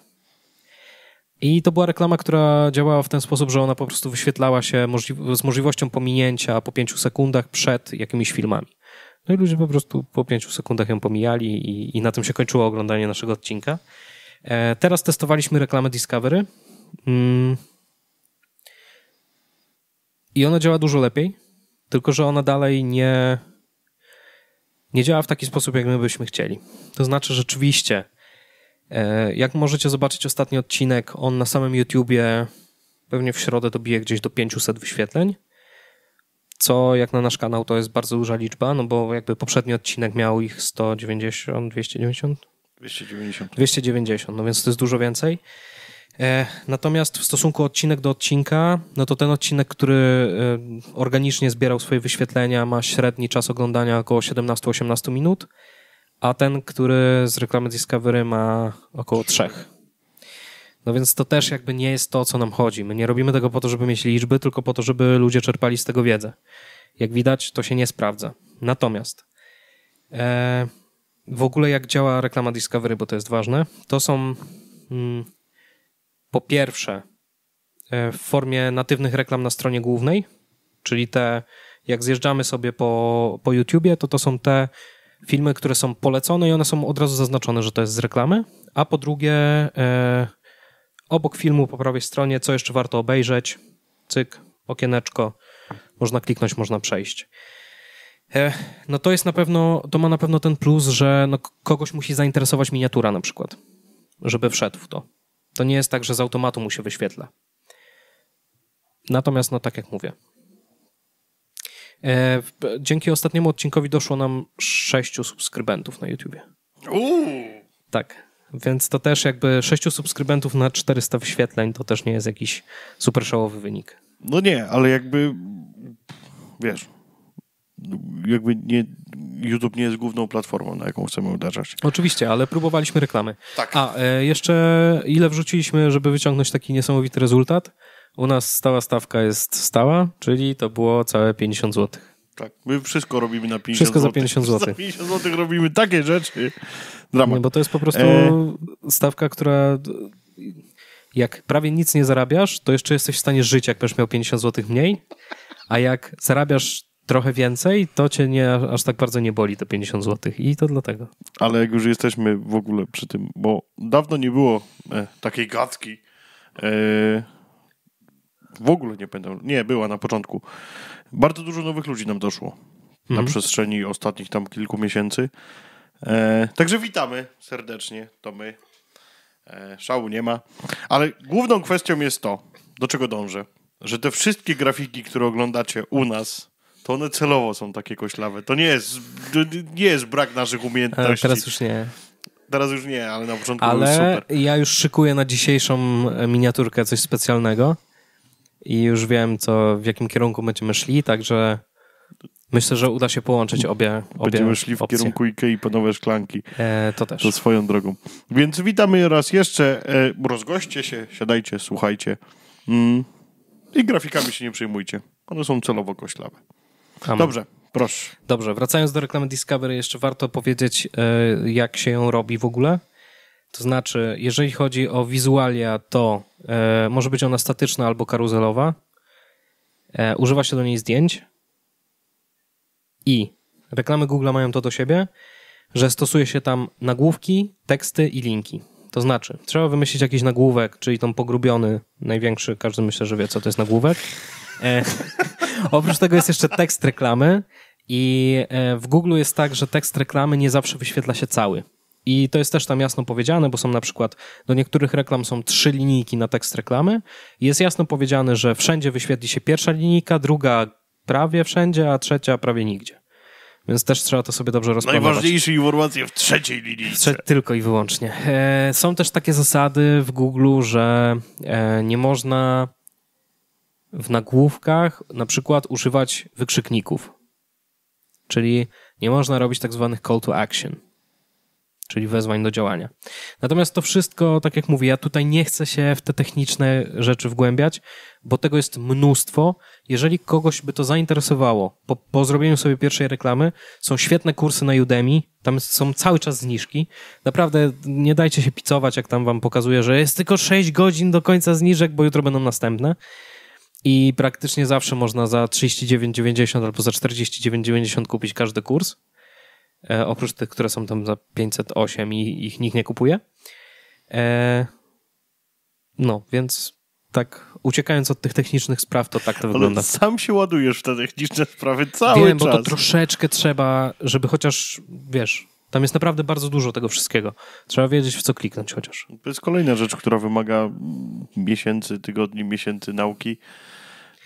I to była reklama, która działała w ten sposób, że ona po prostu wyświetlała się możli z możliwością pominięcia po 5 sekundach przed jakimiś filmami. No i ludzie po prostu po pięciu sekundach ją pomijali i, i na tym się kończyło oglądanie naszego odcinka. E, teraz testowaliśmy reklamę Discovery. Mm. I ona działa dużo lepiej, tylko że ona dalej nie, nie działa w taki sposób, jak my byśmy chcieli. To znaczy, rzeczywiście, e, jak możecie zobaczyć ostatni odcinek, on na samym YouTubie pewnie w środę dobije gdzieś do 500 wyświetleń co jak na nasz kanał to jest bardzo duża liczba, no bo jakby poprzedni odcinek miał ich 190, 290? 290. 290, no więc to jest dużo więcej. E, natomiast w stosunku odcinek do odcinka, no to ten odcinek, który e, organicznie zbierał swoje wyświetlenia, ma średni czas oglądania około 17-18 minut, a ten, który z reklamy Discovery ma około 3. No więc to też jakby nie jest to, o co nam chodzi. My nie robimy tego po to, żeby mieć liczby, tylko po to, żeby ludzie czerpali z tego wiedzę. Jak widać, to się nie sprawdza. Natomiast e, w ogóle jak działa reklama Discovery, bo to jest ważne, to są mm, po pierwsze e, w formie natywnych reklam na stronie głównej, czyli te, jak zjeżdżamy sobie po, po YouTubie, to to są te filmy, które są polecone i one są od razu zaznaczone, że to jest z reklamy, a po drugie e, Obok filmu po prawej stronie, co jeszcze warto obejrzeć, cyk, okieneczko, można kliknąć, można przejść. Eh, no to jest na pewno, to ma na pewno ten plus, że no kogoś musi zainteresować miniatura na przykład, żeby wszedł w to. To nie jest tak, że z automatu mu się wyświetla. Natomiast, no tak jak mówię, eh, dzięki ostatniemu odcinkowi doszło nam sześciu subskrybentów na YouTubie. Uuu. Tak. Więc to też jakby 6 subskrybentów na 400 wyświetleń to też nie jest jakiś super szałowy wynik. No nie, ale jakby wiesz, jakby nie, YouTube nie jest główną platformą, na jaką chcemy uderzać. Oczywiście, ale próbowaliśmy reklamy. Tak. A e, jeszcze ile wrzuciliśmy, żeby wyciągnąć taki niesamowity rezultat? U nas stała stawka jest stała, czyli to było całe 50 złotych. Tak, my wszystko robimy na 50 Wszystko za 50 zł. Za 50 zł robimy takie rzeczy. Dramat. No bo to jest po prostu e... stawka, która jak prawie nic nie zarabiasz, to jeszcze jesteś w stanie żyć, jak będziesz miał 50 zł mniej, a jak zarabiasz trochę więcej, to cię nie, aż tak bardzo nie boli te 50 zł i to dlatego. Ale jak już jesteśmy w ogóle przy tym, bo dawno nie było e, takiej gadki, e, w ogóle nie pamiętam, nie, była na początku, bardzo dużo nowych ludzi nam doszło mhm. na przestrzeni ostatnich tam kilku miesięcy. E, także witamy serdecznie, to my. E, szału nie ma. Ale główną kwestią jest to, do czego dążę, że te wszystkie grafiki, które oglądacie u nas, to one celowo są takie koślawe. To nie jest, nie jest brak naszych umiejętności. Ale teraz już nie. Teraz już nie, ale na początku ale super. Ale ja już szykuję na dzisiejszą miniaturkę coś specjalnego i już wiem, co, w jakim kierunku będziemy szli, także myślę, że uda się połączyć obie Będziemy szli w opcje. kierunku Ikei po nowe szklanki. E, to też. To swoją drogą. Więc witamy raz jeszcze. E, rozgoście się, siadajcie, słuchajcie. Mm. I grafikami się nie przejmujcie. One są celowo koślawe. Amen. Dobrze, proszę. Dobrze, wracając do reklamy Discovery, jeszcze warto powiedzieć, e, jak się ją robi w ogóle. To znaczy, jeżeli chodzi o wizualia, to e, może być ona statyczna albo karuzelowa. E, używa się do niej zdjęć. I reklamy Google mają to do siebie, że stosuje się tam nagłówki, teksty i linki. To znaczy, trzeba wymyślić jakiś nagłówek, czyli tą pogrubiony, największy, każdy myślę, że wie, co to jest nagłówek. E, oprócz tego jest jeszcze tekst reklamy i e, w Google jest tak, że tekst reklamy nie zawsze wyświetla się cały. I to jest też tam jasno powiedziane, bo są na przykład do niektórych reklam są trzy linijki na tekst reklamy. Jest jasno powiedziane, że wszędzie wyświetli się pierwsza linijka, druga prawie wszędzie, a trzecia prawie nigdzie. Więc też trzeba to sobie dobrze rozplanować. Najważniejsze informacje w trzeciej linii. Trze- tylko i wyłącznie. E, są też takie zasady w Google, że e, nie można w nagłówkach na przykład używać wykrzykników. Czyli nie można robić tak zwanych call to action czyli wezwań do działania. Natomiast to wszystko, tak jak mówię, ja tutaj nie chcę się w te techniczne rzeczy wgłębiać, bo tego jest mnóstwo. Jeżeli kogoś by to zainteresowało, po, po zrobieniu sobie pierwszej reklamy, są świetne kursy na Udemy, tam są cały czas zniżki. Naprawdę nie dajcie się picować, jak tam wam pokazuje, że jest tylko 6 godzin do końca zniżek, bo jutro będą następne. I praktycznie zawsze można za 39,90 albo za 49,90 kupić każdy kurs. E, oprócz tych, które są tam za 508 i ich nikt nie kupuje. E, no, więc tak uciekając od tych technicznych spraw, to tak to Ale wygląda. sam się ładujesz w te techniczne sprawy cały Wiem, czas. bo to troszeczkę trzeba, żeby chociaż, wiesz, tam jest naprawdę bardzo dużo tego wszystkiego. Trzeba wiedzieć, w co kliknąć chociaż. To jest kolejna rzecz, która wymaga miesięcy, tygodni, miesięcy nauki.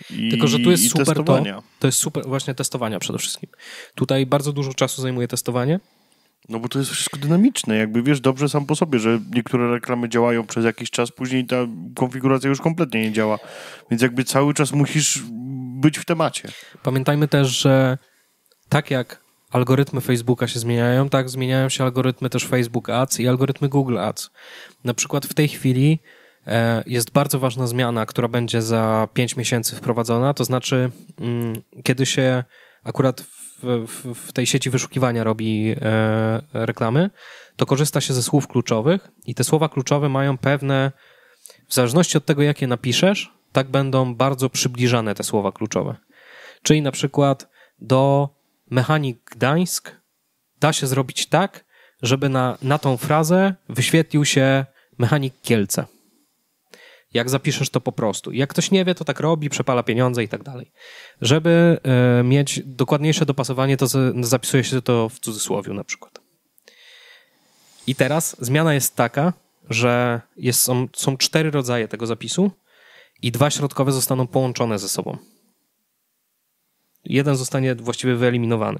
I, Tylko, że tu jest super testowania. to, to jest super właśnie testowania przede wszystkim. Tutaj bardzo dużo czasu zajmuje testowanie. No bo to jest wszystko dynamiczne, jakby wiesz dobrze sam po sobie, że niektóre reklamy działają przez jakiś czas, później ta konfiguracja już kompletnie nie działa. Więc jakby cały czas musisz być w temacie. Pamiętajmy też, że tak jak algorytmy Facebooka się zmieniają, tak zmieniają się algorytmy też Facebook Ads i algorytmy Google Ads. Na przykład w tej chwili E, jest bardzo ważna zmiana, która będzie za 5 miesięcy wprowadzona, to znaczy, mm, kiedy się akurat w, w, w tej sieci wyszukiwania robi e, reklamy, to korzysta się ze słów kluczowych i te słowa kluczowe mają pewne, w zależności od tego, jakie napiszesz, tak będą bardzo przybliżane te słowa kluczowe. Czyli na przykład do mechanik Gdańsk da się zrobić tak, żeby na, na tą frazę wyświetlił się mechanik Kielce jak zapiszesz to po prostu. Jak ktoś nie wie, to tak robi, przepala pieniądze i tak dalej. Żeby e, mieć dokładniejsze dopasowanie, to zapisuje się to w cudzysłowie na przykład. I teraz zmiana jest taka, że jest, są, są cztery rodzaje tego zapisu i dwa środkowe zostaną połączone ze sobą. Jeden zostanie właściwie wyeliminowany.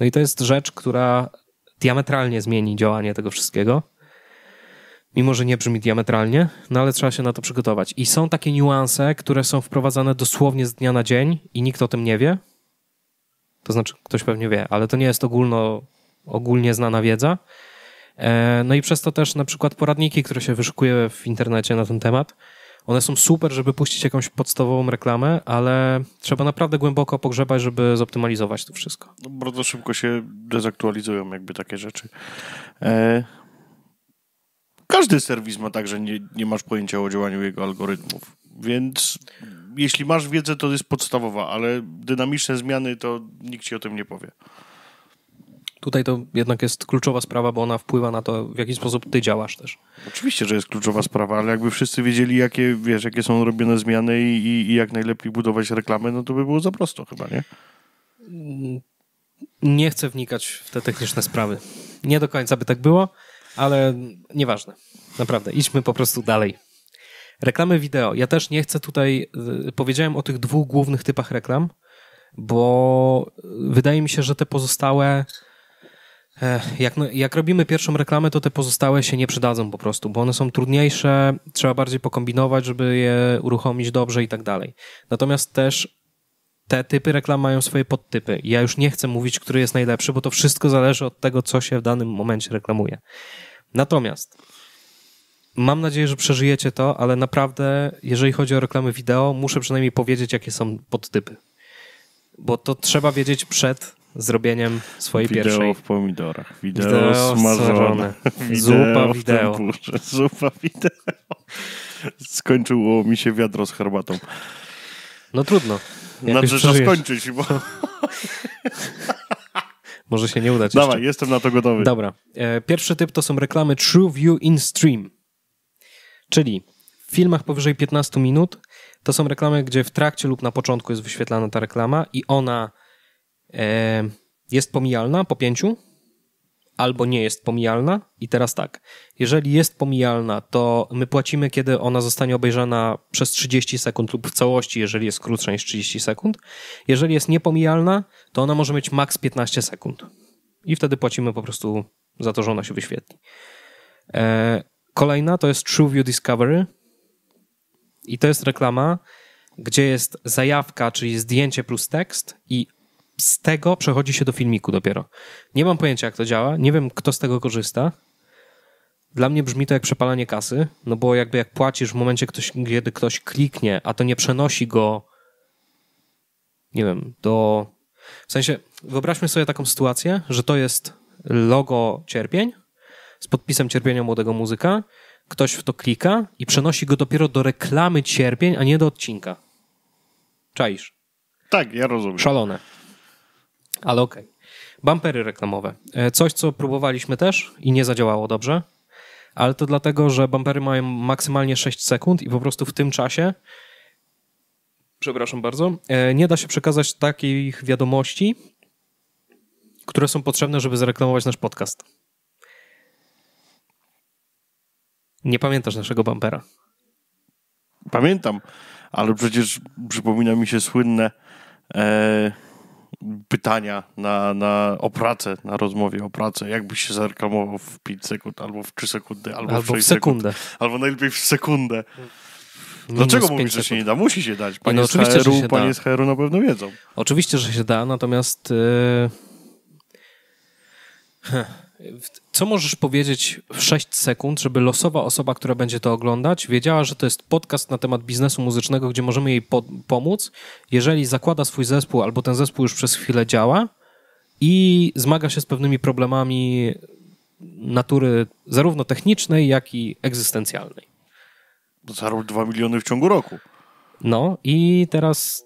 No i to jest rzecz, która diametralnie zmieni działanie tego wszystkiego mimo że nie brzmi diametralnie, no ale trzeba się na to przygotować. I są takie niuanse, które są wprowadzane dosłownie z dnia na dzień i nikt o tym nie wie. To znaczy, ktoś pewnie wie, ale to nie jest ogólno, ogólnie znana wiedza. E, no i przez to też na przykład poradniki, które się wyszukuje w internecie na ten temat, one są super, żeby puścić jakąś podstawową reklamę, ale trzeba naprawdę głęboko pogrzebać, żeby zoptymalizować to wszystko. No, bardzo szybko się dezaktualizują jakby takie rzeczy. E, każdy serwis ma tak, że nie, nie masz pojęcia o działaniu jego algorytmów. Więc jeśli masz wiedzę, to jest podstawowa, ale dynamiczne zmiany to nikt ci o tym nie powie. Tutaj to jednak jest kluczowa sprawa, bo ona wpływa na to, w jaki sposób ty działasz też. Oczywiście, że jest kluczowa sprawa, ale jakby wszyscy wiedzieli, jakie, wiesz, jakie są robione zmiany i, i jak najlepiej budować reklamę, no to by było za prosto chyba, nie? Nie chcę wnikać w te techniczne sprawy. Nie do końca by tak było ale nieważne. Naprawdę, idźmy po prostu dalej. Reklamy wideo. Ja też nie chcę tutaj. Y, powiedziałem o tych dwóch głównych typach reklam, bo wydaje mi się, że te pozostałe. Eh, jak, no, jak robimy pierwszą reklamę, to te pozostałe się nie przydadzą po prostu, bo one są trudniejsze, trzeba bardziej pokombinować, żeby je uruchomić dobrze i tak dalej. Natomiast też te typy reklam mają swoje podtypy. Ja już nie chcę mówić, który jest najlepszy, bo to wszystko zależy od tego, co się w danym momencie reklamuje. Natomiast mam nadzieję, że przeżyjecie to, ale naprawdę, jeżeli chodzi o reklamy wideo, muszę przynajmniej powiedzieć, jakie są podtypy. Bo to trzeba wiedzieć przed zrobieniem swojej wideo pierwszej. Wideo w pomidorach, wideo, wideo smażone, wideo zupa wideo. zupa wideo. Skończyło mi się wiadro z herbatą. No trudno. znaczy, że skończyć, bo... Może się nie udać. Dawaj, jeszcze. jestem na to gotowy. Dobra. E, pierwszy typ to są reklamy True View in Stream. Czyli w filmach powyżej 15 minut to są reklamy, gdzie w trakcie lub na początku jest wyświetlana ta reklama i ona e, jest pomijalna po pięciu albo nie jest pomijalna. I teraz tak, jeżeli jest pomijalna, to my płacimy, kiedy ona zostanie obejrzana przez 30 sekund lub w całości, jeżeli jest krótsza niż 30 sekund. Jeżeli jest niepomijalna, to ona może mieć maks 15 sekund. I wtedy płacimy po prostu za to, że ona się wyświetli. E, kolejna to jest View Discovery. I to jest reklama, gdzie jest zajawka, czyli zdjęcie plus tekst i z tego przechodzi się do filmiku dopiero. Nie mam pojęcia, jak to działa, nie wiem, kto z tego korzysta. Dla mnie brzmi to jak przepalanie kasy, no bo jakby jak płacisz w momencie, ktoś, kiedy ktoś kliknie, a to nie przenosi go, nie wiem, do. W sensie, wyobraźmy sobie taką sytuację, że to jest logo cierpień z podpisem cierpienia młodego muzyka. Ktoś w to klika i przenosi go dopiero do reklamy cierpień, a nie do odcinka. Czaisz? Tak, ja rozumiem. Szalone. Ale okej. Okay. reklamowe. E, coś, co próbowaliśmy też i nie zadziałało dobrze, ale to dlatego, że bumpery mają maksymalnie 6 sekund i po prostu w tym czasie, przepraszam bardzo, e, nie da się przekazać takich wiadomości, które są potrzebne, żeby zareklamować nasz podcast. Nie pamiętasz naszego bampera. Pamiętam, ale przecież przypomina mi się słynne. E, pytania na, na, o pracę, na rozmowie o pracę, jakbyś się zareklamował w 5 sekund, albo w 3 sekundy, albo, albo w 6 w sekundę. Sekund, albo najlepiej w sekundę. Dlaczego Minus mówisz, że się nie da? Musi się dać. Panie no, z HR-u, panie da. hr na pewno wiedzą. Oczywiście, że się da, natomiast... Yy... Co możesz powiedzieć w 6 sekund, żeby losowa osoba, która będzie to oglądać, wiedziała, że to jest podcast na temat biznesu muzycznego, gdzie możemy jej po pomóc, jeżeli zakłada swój zespół albo ten zespół już przez chwilę działa i zmaga się z pewnymi problemami natury zarówno technicznej, jak i egzystencjalnej. Zarówno 2 miliony w ciągu roku. No i teraz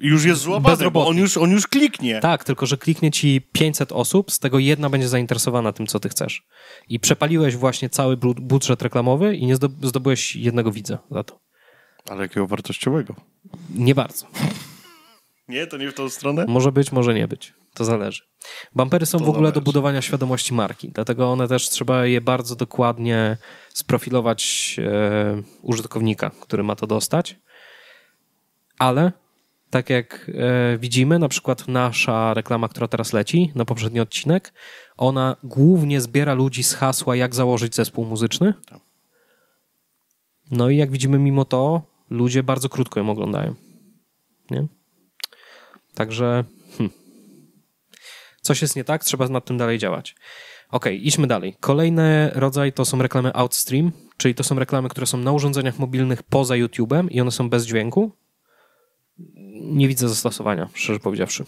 już jest złapany, bo on już, on już kliknie. Tak, tylko że kliknie ci 500 osób, z tego jedna będzie zainteresowana tym, co ty chcesz. I przepaliłeś właśnie cały budżet reklamowy i nie zdobyłeś jednego widza za to. Ale jakiego wartościowego? Nie bardzo. Nie, to nie w tą stronę? Może być, może nie być. To zależy. Bampery są to w ogóle zależy. do budowania świadomości marki, dlatego one też trzeba je bardzo dokładnie sprofilować e, użytkownika, który ma to dostać. Ale tak jak e, widzimy, na przykład nasza reklama, która teraz leci na poprzedni odcinek, ona głównie zbiera ludzi z hasła, jak założyć zespół muzyczny. Tak. No i jak widzimy, mimo to ludzie bardzo krótko ją oglądają. Nie? Także hmm. coś jest nie tak, trzeba nad tym dalej działać. Ok, idźmy dalej. Kolejny rodzaj to są reklamy outstream, czyli to są reklamy, które są na urządzeniach mobilnych poza YouTube'em i one są bez dźwięku nie widzę zastosowania, szczerze powiedziawszy.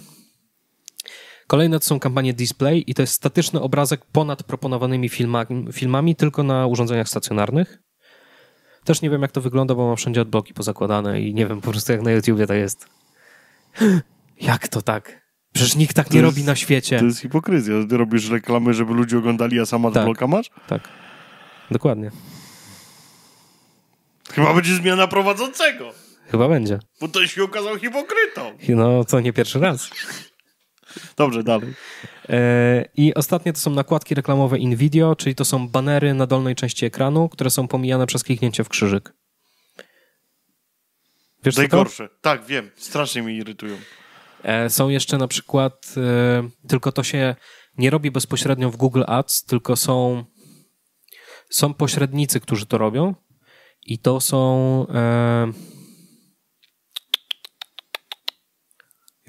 Kolejne to są kampanie display i to jest statyczny obrazek ponad proponowanymi filmami, filmami tylko na urządzeniach stacjonarnych. Też nie wiem, jak to wygląda, bo mam wszędzie odbloki pozakładane i nie wiem po prostu, jak na YouTubie to jest. jak to tak? Przecież nikt tak to nie jest, robi na świecie. To jest hipokryzja. Ty robisz reklamy, żeby ludzie oglądali, a sama tak, bloka masz? Tak. Dokładnie. Chyba będzie zmiana prowadzącego. Chyba będzie. Bo to się okazał hipokrytą. No, to nie pierwszy raz. Dobrze, dalej. E, I ostatnie to są nakładki reklamowe in-video, czyli to są banery na dolnej części ekranu, które są pomijane przez kliknięcie w krzyżyk. Wiesz, Najgorsze. Tak, wiem. Strasznie mi irytują. E, są jeszcze na przykład, e, tylko to się nie robi bezpośrednio w Google Ads, tylko są, są pośrednicy, którzy to robią i to są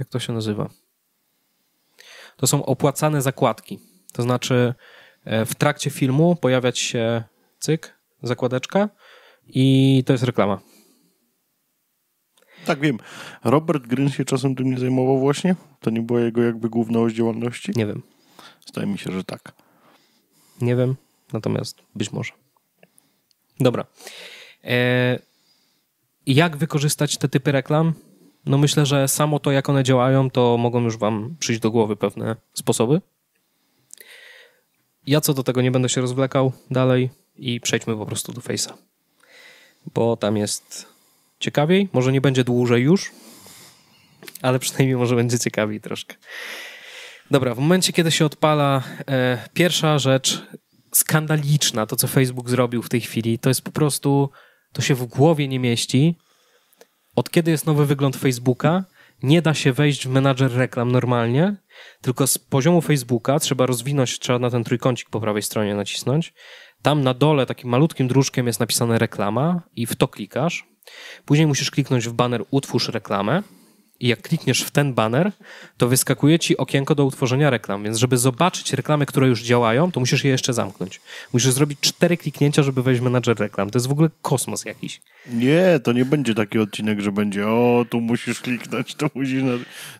jak to się nazywa? To są opłacane zakładki. To znaczy, e, w trakcie filmu pojawiać się cyk, zakładeczka i to jest reklama. Tak, wiem. Robert Gryn się czasem tym nie zajmował właśnie? To nie była jego jakby główna oś działalności? Nie wiem. Zdaje mi się, że tak. Nie wiem, natomiast być może. Dobra. E jak wykorzystać te typy reklam? No myślę, że samo to, jak one działają, to mogą już wam przyjść do głowy pewne sposoby. Ja co do tego nie będę się rozwlekał dalej i przejdźmy po prostu do Face'a. Bo tam jest ciekawiej, może nie będzie dłużej już, ale przynajmniej może będzie ciekawiej troszkę. Dobra, w momencie, kiedy się odpala, e, pierwsza rzecz skandaliczna, to co Facebook zrobił w tej chwili, to jest po prostu, to się w głowie nie mieści, od kiedy jest nowy wygląd Facebooka, nie da się wejść w menadżer reklam normalnie, tylko z poziomu Facebooka trzeba rozwinąć, trzeba na ten trójkącik po prawej stronie nacisnąć. Tam na dole takim malutkim druczkiem jest napisane reklama i w to klikasz. Później musisz kliknąć w banner utwórz reklamę i jak klikniesz w ten banner, to wyskakuje ci okienko do utworzenia reklam, więc żeby zobaczyć reklamy, które już działają, to musisz je jeszcze zamknąć. Musisz zrobić cztery kliknięcia, żeby wejść menadżer reklam. To jest w ogóle kosmos jakiś. Nie, to nie będzie taki odcinek, że będzie o, tu musisz kliknąć, to musisz...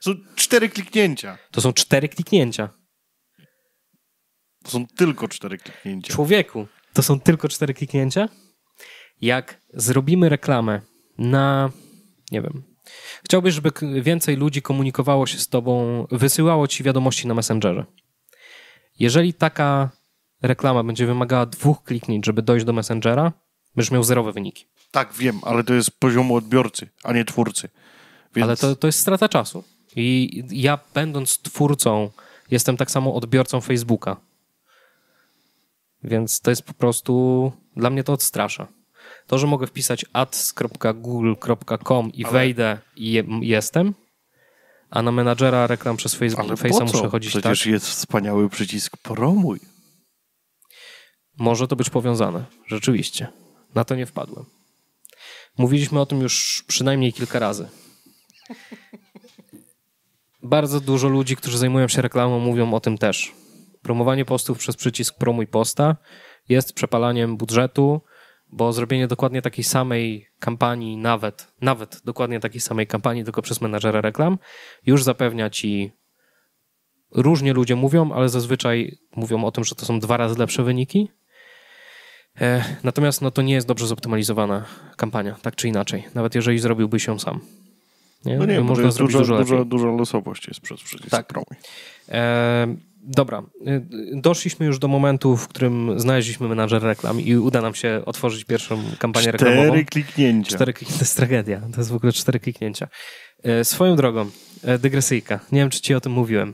Są cztery kliknięcia. To są cztery kliknięcia. To są tylko cztery kliknięcia. Człowieku, to są tylko cztery kliknięcia? Jak zrobimy reklamę na, nie wiem, Chciałbyś, żeby więcej ludzi komunikowało się z tobą, wysyłało ci wiadomości na Messengerze. Jeżeli taka reklama będzie wymagała dwóch kliknięć, żeby dojść do Messengera, będziesz miał zerowe wyniki. Tak, wiem, ale to jest poziomu odbiorcy, a nie twórcy. Więc... Ale to, to jest strata czasu. I ja, będąc twórcą, jestem tak samo odbiorcą Facebooka. Więc to jest po prostu, dla mnie to odstrasza. To, że mogę wpisać ads.google.com i Ale... wejdę i je, jestem, a na menadżera reklam przez Facebooka muszę chodzić Przecież tak. jest wspaniały przycisk promuj. Może to być powiązane, rzeczywiście. Na to nie wpadłem. Mówiliśmy o tym już przynajmniej kilka razy. Bardzo dużo ludzi, którzy zajmują się reklamą, mówią o tym też. Promowanie postów przez przycisk promuj posta jest przepalaniem budżetu, bo zrobienie dokładnie takiej samej kampanii, nawet, nawet dokładnie takiej samej kampanii, tylko przez menadżera reklam, już zapewnia ci. Różnie ludzie mówią, ale zazwyczaj mówią o tym, że to są dwa razy lepsze wyniki. E, natomiast no, to nie jest dobrze zoptymalizowana kampania, tak czy inaczej, nawet jeżeli zrobiłbyś ją sam. Nie? No nie, można dużo, dużo, dużo, dużo losowość jest przez wszystkie tak. strony. E, Dobra, y, doszliśmy już do momentu, w którym znaleźliśmy menadżer reklam i uda nam się otworzyć pierwszą kampanię cztery reklamową. Cztery kliknięcia. Cztery kliknięcia, to jest tragedia, to jest w ogóle cztery kliknięcia. Y, swoją drogą, y, dygresyjka, nie wiem czy ci o tym mówiłem.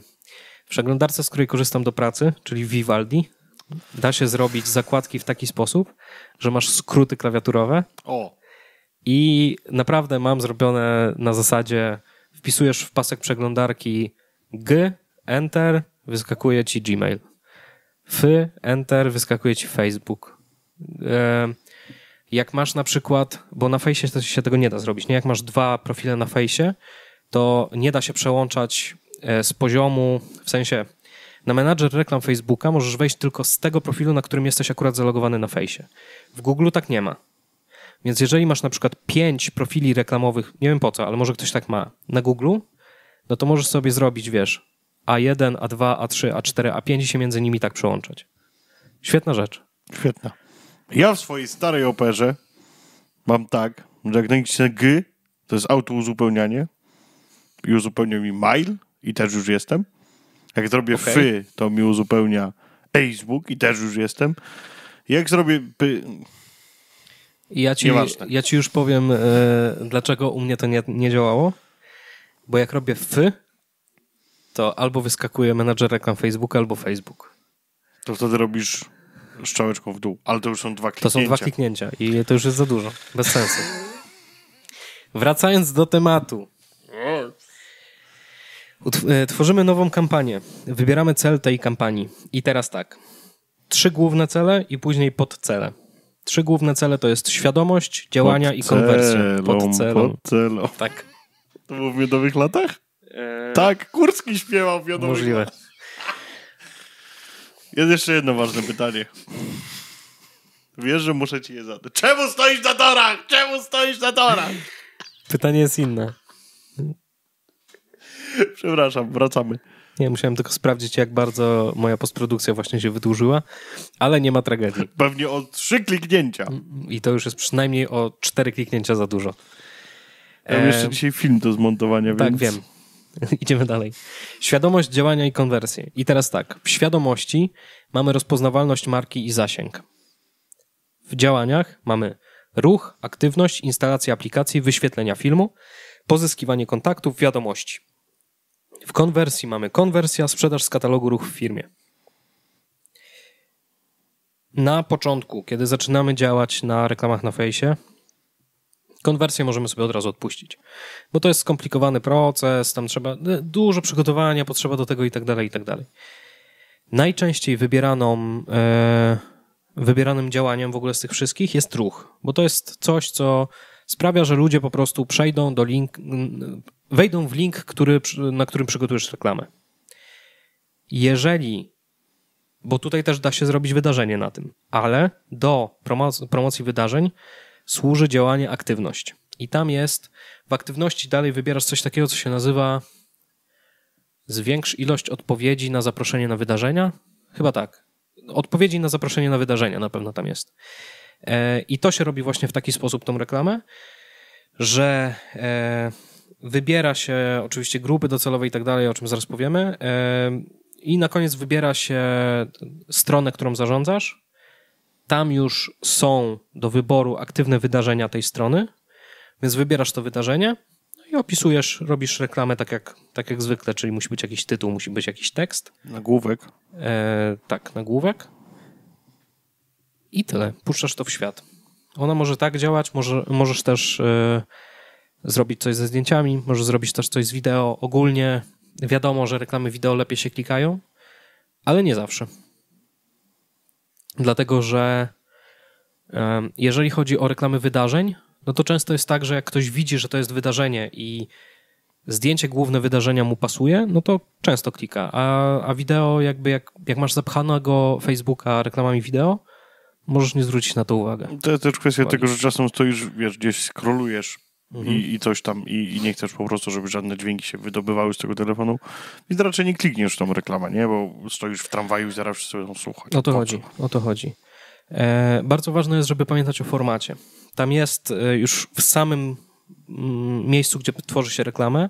W przeglądarce, z której korzystam do pracy, czyli Vivaldi, da się zrobić zakładki w taki sposób, że masz skróty klawiaturowe. O. I naprawdę mam zrobione na zasadzie wpisujesz w pasek przeglądarki G, Enter, wyskakuje ci Gmail. F, Enter, wyskakuje ci Facebook. Jak masz na przykład, bo na fejsie się tego nie da zrobić, nie? Jak masz dwa profile na fejsie, to nie da się przełączać e, z poziomu, w sensie na menadżer reklam Facebooka możesz wejść tylko z tego profilu, na którym jesteś akurat zalogowany na fejsie. W Google tak nie ma. Więc jeżeli masz na przykład pięć profili reklamowych, nie wiem po co, ale może ktoś tak ma, na Google, no to możesz sobie zrobić, wiesz, a1, A2, A3, A4, A5 i się między nimi tak przełączać. Świetna rzecz. Świetna. Ja w swojej starej operze mam tak, że jak nacisnę G, to jest auto uzupełnianie i uzupełnia mi mail i też już jestem. Jak zrobię okay. fy, to mi uzupełnia Facebook i też już jestem. Jak zrobię py... Ja ci, ja ci już powiem, yy, dlaczego u mnie to nie, nie działało. Bo jak robię fy, to albo wyskakuje menadżer reklam Facebooka, albo Facebook. To wtedy robisz strzałeczką w dół, ale to już są dwa kliknięcia. To są dwa kliknięcia i to już jest za dużo, bez sensu. Wracając do tematu. E, tworzymy nową kampanię. Wybieramy cel tej kampanii. I teraz tak. Trzy główne cele i później podcele. Trzy główne cele to jest świadomość, działania pod i konwersja. Pod celą. Pod celą. Tak. To było w miodowych latach? E, tak, Kurski śpiewał wiadomo. Możliwe. Jest jeszcze jedno ważne pytanie. Wiesz, że muszę ci je zadać. Czemu stoisz na torach? Czemu stoisz na torach? Pytanie jest inne. Przepraszam, wracamy. Nie, musiałem tylko sprawdzić, jak bardzo moja postprodukcja właśnie się wydłużyła, ale nie ma tragedii. Pewnie o trzy kliknięcia. I to już jest przynajmniej o cztery kliknięcia za dużo. Ja e... jeszcze dzisiaj film do zmontowania, tak, więc... Tak, wiem. Idziemy dalej. Świadomość działania i konwersje. I teraz tak, w świadomości mamy rozpoznawalność marki i zasięg. W działaniach mamy ruch, aktywność, instalację aplikacji, wyświetlenia filmu, pozyskiwanie kontaktów, wiadomości. W konwersji mamy konwersja, sprzedaż z katalogu ruch w firmie. Na początku, kiedy zaczynamy działać na reklamach na fejsie, Konwersję możemy sobie od razu odpuścić, bo to jest skomplikowany proces, tam trzeba e, dużo przygotowania, potrzeba do tego i tak dalej, i tak dalej. Najczęściej wybieraną, e, wybieranym działaniem w ogóle z tych wszystkich jest ruch, bo to jest coś, co sprawia, że ludzie po prostu przejdą do link, wejdą w link, który, na którym przygotujesz reklamę. Jeżeli, bo tutaj też da się zrobić wydarzenie na tym, ale do promocji wydarzeń służy działanie aktywność. I tam jest, w aktywności dalej wybierasz coś takiego, co się nazywa zwiększ ilość odpowiedzi na zaproszenie na wydarzenia. Chyba tak. Odpowiedzi na zaproszenie na wydarzenia na pewno tam jest. E, I to się robi właśnie w taki sposób, tą reklamę, że e, wybiera się oczywiście grupy docelowe i tak dalej, o czym zaraz powiemy. E, I na koniec wybiera się stronę, którą zarządzasz, tam już są do wyboru aktywne wydarzenia tej strony, więc wybierasz to wydarzenie no i opisujesz, robisz reklamę tak jak, tak jak zwykle, czyli musi być jakiś tytuł, musi być jakiś tekst. Nagłówek. E, tak, nagłówek. I tyle. Puszczasz to w świat. Ona może tak działać, może, możesz też e, zrobić coś ze zdjęciami, możesz zrobić też coś z wideo. Ogólnie wiadomo, że reklamy wideo lepiej się klikają, ale nie zawsze dlatego że jeżeli chodzi o reklamy wydarzeń, no to często jest tak, że jak ktoś widzi, że to jest wydarzenie i zdjęcie główne wydarzenia mu pasuje, no to często klika. A, a wideo, jakby jak, jak masz zapchanego Facebooka reklamami wideo, możesz nie zwrócić na to uwagi. To jest też kwestia uwagi. tego, że czasem stoisz, wiesz, gdzieś scrollujesz Mhm. I, i, coś tam, i, i, nie chcesz po prostu, żeby żadne dźwięki się wydobywały z tego telefonu, więc raczej nie klikniesz tą reklamę, nie? Bo stoisz w tramwaju i zaraz wszyscy będą słuchać. O to tak. chodzi, o to chodzi. E, bardzo ważne jest, żeby pamiętać o formacie. Tam jest e, już w samym m, mm, miejscu, gdzie tworzy się reklamę,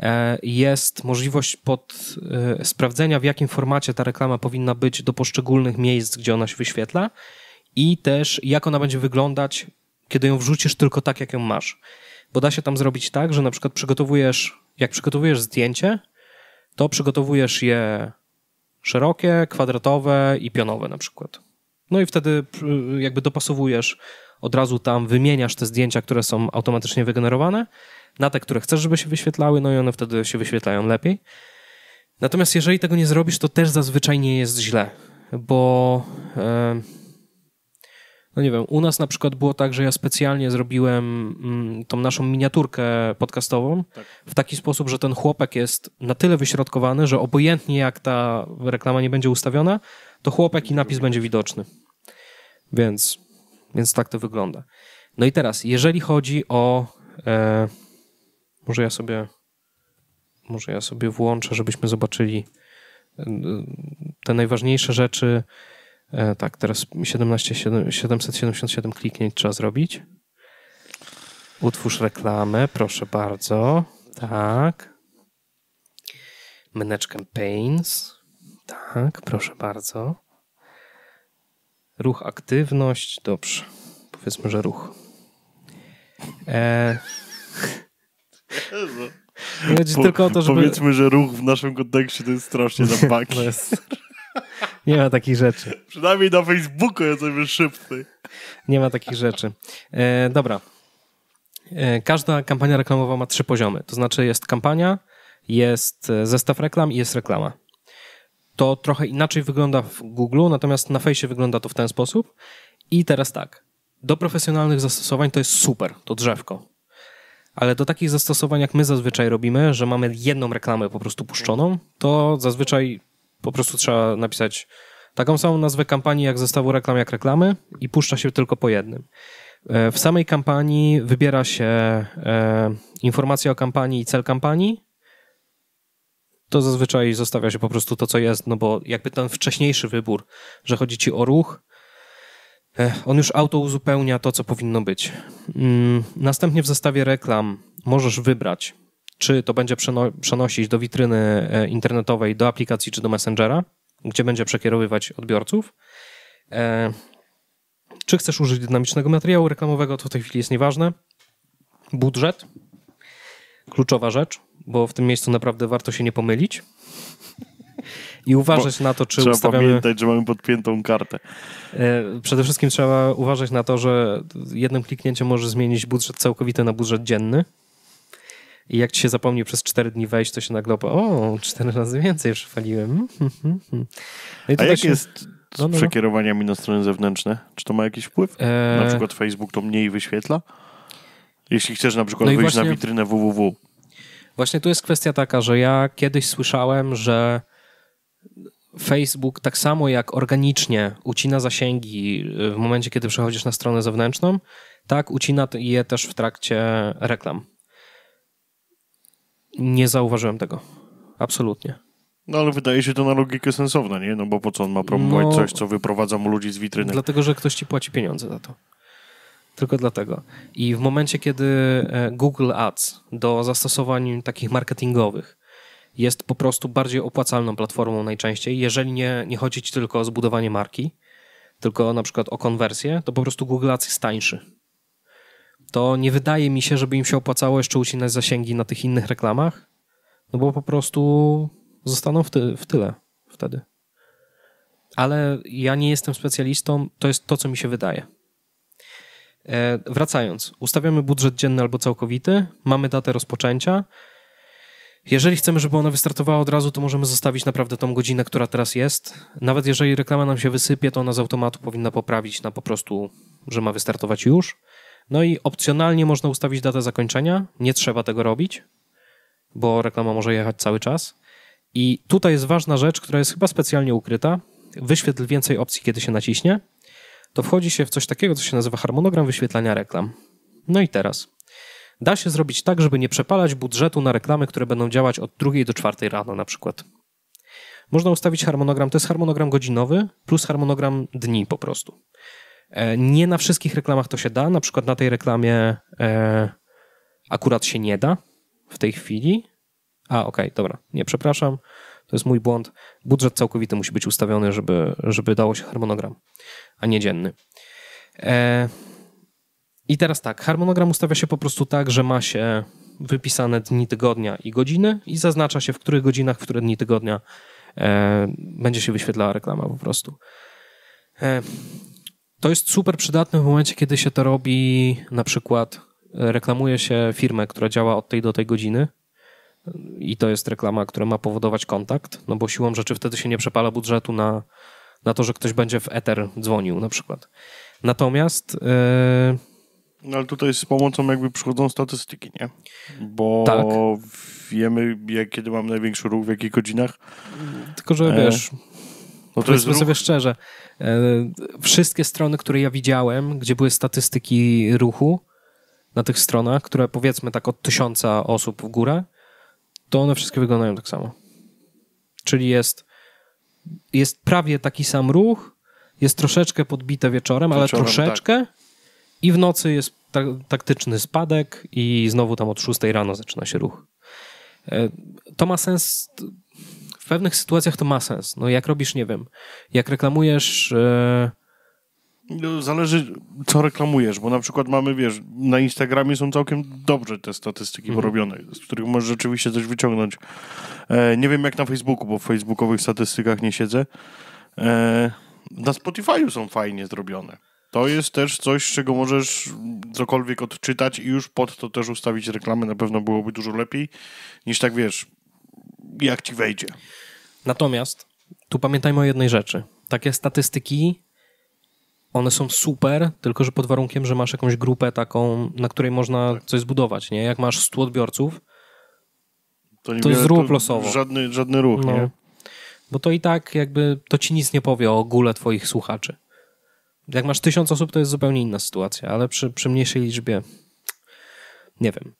e, jest możliwość pod e, sprawdzenia, w jakim formacie ta reklama powinna być do poszczególnych miejsc, gdzie ona się wyświetla i też jak ona będzie wyglądać kiedy ją wrzucisz tylko tak, jak ją masz. Bo da się tam zrobić tak, że na przykład przygotowujesz, jak przygotowujesz zdjęcie, to przygotowujesz je szerokie, kwadratowe i pionowe na przykład. No i wtedy jakby dopasowujesz, od razu tam wymieniasz te zdjęcia, które są automatycznie wygenerowane, na te, które chcesz, żeby się wyświetlały, no i one wtedy się wyświetlają lepiej. Natomiast jeżeli tego nie zrobisz, to też zazwyczaj nie jest źle, bo. Yy, no nie wiem, u nas na przykład było tak, że ja specjalnie zrobiłem mm, tą naszą miniaturkę podcastową tak. w taki sposób, że ten chłopak jest na tyle wyśrodkowany, że obojętnie jak ta reklama nie będzie ustawiona, to chłopak i napis będzie widoczny. Więc, więc tak to wygląda. No i teraz, jeżeli chodzi o. E, może ja sobie. Może ja sobie włączę, żebyśmy zobaczyli e, te najważniejsze rzeczy E, tak, teraz 17, 777 kliknięć trzeba zrobić. Utwórz reklamę, proszę bardzo. Tak. Manage campaigns. Tak, proszę bardzo. Ruch, aktywność. Dobrze. Powiedzmy, że ruch. E... Chodzi po, tylko o to, żeby... Powiedzmy, że ruch w naszym kontekście to jest strasznie na baki. Nie ma takich rzeczy. Przynajmniej na Facebooku jesteśmy szybcy. Nie ma takich rzeczy. E, dobra. E, każda kampania reklamowa ma trzy poziomy. To znaczy jest kampania, jest e, zestaw reklam i jest reklama. To trochę inaczej wygląda w Google, natomiast na fejsie wygląda to w ten sposób. I teraz tak. Do profesjonalnych zastosowań to jest super, to drzewko. Ale do takich zastosowań, jak my zazwyczaj robimy, że mamy jedną reklamę po prostu puszczoną, to zazwyczaj po prostu trzeba napisać taką samą nazwę kampanii jak zestawu reklam, jak reklamy i puszcza się tylko po jednym. E, w samej kampanii wybiera się e, informacja informacje o kampanii i cel kampanii. To zazwyczaj zostawia się po prostu to, co jest, no bo jakby ten wcześniejszy wybór, że chodzi ci o ruch, e, on już auto uzupełnia to, co powinno być. Mm, następnie w zestawie reklam możesz wybrać czy to będzie przeno przenosić do witryny e, internetowej, do aplikacji czy do Messengera, gdzie będzie przekierowywać odbiorców. E, czy chcesz użyć dynamicznego materiału reklamowego, to w tej chwili jest nieważne. Budżet, kluczowa rzecz, bo w tym miejscu naprawdę warto się nie pomylić i uważać bo na to, czy trzeba ustawiamy... Trzeba pamiętać, że mamy podpiętą kartę. E, przede wszystkim trzeba uważać na to, że jednym kliknięciem może zmienić budżet całkowity na budżet dzienny, i jak ci się zapomni przez 4 dni wejść, to się nagle opa- o, 4 razy więcej już faliłem. No A jak się... jest z no, no, no. przekierowaniami na strony zewnętrzne? Czy to ma jakiś wpływ? E, na przykład Facebook to mniej wyświetla? Jeśli chcesz na przykład no wyjść właśnie... na witrynę www. Właśnie tu jest kwestia taka, że ja kiedyś słyszałem, że Facebook tak samo jak organicznie ucina zasięgi e, w momencie, kiedy przechodzisz na stronę zewnętrzną, tak ucina je też w trakcie reklam nie zauważyłem tego. Absolutnie. No ale wydaje się to na logikę sensowne, nie? No bo po co on ma promować no, coś, co wyprowadza mu ludzi z witryny? Dlatego, że ktoś ci płaci pieniądze za to. Tylko dlatego. I w momencie, kiedy e, Google Ads do zastosowań takich marketingowych jest po prostu bardziej opłacalną platformą najczęściej, jeżeli nie, nie chodzi ci tylko o zbudowanie marki, tylko na przykład o konwersję, to po prostu Google Ads jest tańszy to nie wydaje mi się, żeby im się opłacało jeszcze ucinać zasięgi na tych innych reklamach, no bo po prostu zostaną w, ty w tyle wtedy. Ale ja nie jestem specjalistą, to jest to, co mi się wydaje. E, wracając, ustawiamy budżet dzienny albo całkowity, mamy datę rozpoczęcia. Jeżeli chcemy, żeby ona wystartowała od razu, to możemy zostawić naprawdę tą godzinę, która teraz jest. Nawet jeżeli reklama nam się wysypie, to ona z automatu powinna poprawić na po prostu, że ma wystartować już. No i opcjonalnie można ustawić datę zakończenia. Nie trzeba tego robić, bo reklama może jechać cały czas. I tutaj jest ważna rzecz, która jest chyba specjalnie ukryta. Wyświetl więcej opcji, kiedy się naciśnie. To wchodzi się w coś takiego, co się nazywa harmonogram wyświetlania reklam. No i teraz. Da się zrobić tak, żeby nie przepalać budżetu na reklamy, które będą działać od 2 do 4 rano na przykład. Można ustawić harmonogram, to jest harmonogram godzinowy plus harmonogram dni po prostu. E, nie na wszystkich reklamach to się da. Na przykład na tej reklamie e, akurat się nie da w tej chwili. A, okej, okay, dobra, nie, przepraszam. To jest mój błąd. Budżet całkowity musi być ustawiony, żeby, żeby dało się harmonogram, a nie dzienny. E, I teraz tak, harmonogram ustawia się po prostu tak, że ma się wypisane dni tygodnia i godziny i zaznacza się, w których godzinach, w które dni tygodnia będzie się wyświetlała reklama po prostu. To jest super przydatne w momencie, kiedy się to robi, na przykład e, reklamuje się firmę, która działa od tej do tej godziny i to jest reklama, która ma powodować kontakt, no bo siłą rzeczy wtedy się nie przepala budżetu na, na to, że ktoś będzie w ether dzwonił na przykład. Natomiast... Yy... No ale tutaj z pomocą jakby przychodzą statystyki, nie? Bo tak. wiemy, jak, kiedy mam największy ruch, w jakich godzinach. Tylko, że e... wiesz no Powiedzmy sobie szczerze, e, wszystkie strony, które ja widziałem, gdzie były statystyki ruchu na tych stronach, które powiedzmy tak od tysiąca osób w górę, to one wszystkie wyglądają tak samo. Czyli jest, jest prawie taki sam ruch, jest troszeczkę podbite wieczorem, ale troszeczkę tak. i w nocy jest ta, taktyczny spadek i znowu tam od szóstej rano zaczyna się ruch. E, to ma sens pewnych sytuacjach to ma sens. No jak robisz, nie wiem, jak reklamujesz... E, no, zależy, co reklamujesz, bo na przykład mamy, wiesz, na Instagramie są całkiem dobrze te statystyki mhm. porobione, z których możesz rzeczywiście coś wyciągnąć. E, nie wiem jak na Facebooku, bo w facebookowych statystykach nie siedzę. E, na Spotify'u są fajnie zrobione. To jest też coś, z czego możesz cokolwiek odczytać i już pod to też ustawić reklamy. Na pewno byłoby dużo lepiej niż tak, wiesz, jak ci wejdzie. Natomiast tu pamiętajmy o jednej rzeczy. Takie statystyki, one są super, tylko że pod warunkiem, że masz jakąś grupę taką, na której można tak. coś zbudować, nie? Jak masz 100 odbiorców, to, jest to zrób losowo. Żadny, żadny ruch, no. nie? Bo to i tak jakby, to ci nic nie powie o ogóle twoich słuchaczy. Jak masz tysiąc osób, to jest zupełnie inna sytuacja, ale przy, przy mniejszej liczbie nie wiem.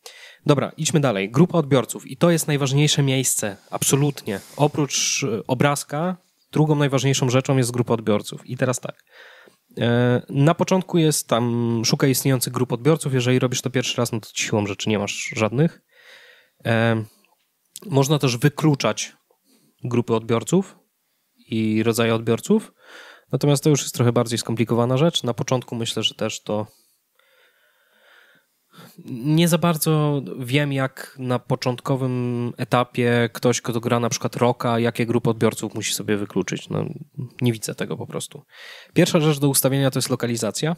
Dobra, idźmy dalej. Grupa odbiorców i to jest najważniejsze miejsce, absolutnie. Oprócz e, obrazka, drugą najważniejszą rzeczą jest grupa odbiorców. I teraz tak. E, na początku jest tam, szukaj istniejących grup odbiorców. Jeżeli robisz to pierwszy raz, no to siłą rzeczy nie masz żadnych. E, można też wykluczać grupy odbiorców i rodzaje odbiorców. Natomiast to już jest trochę bardziej skomplikowana rzecz. Na początku myślę, że też to nie za bardzo wiem, jak na początkowym etapie ktoś, kto gra na przykład roka, jakie grupy odbiorców musi sobie wykluczyć. No, nie widzę tego po prostu. Pierwsza rzecz do ustawienia to jest lokalizacja.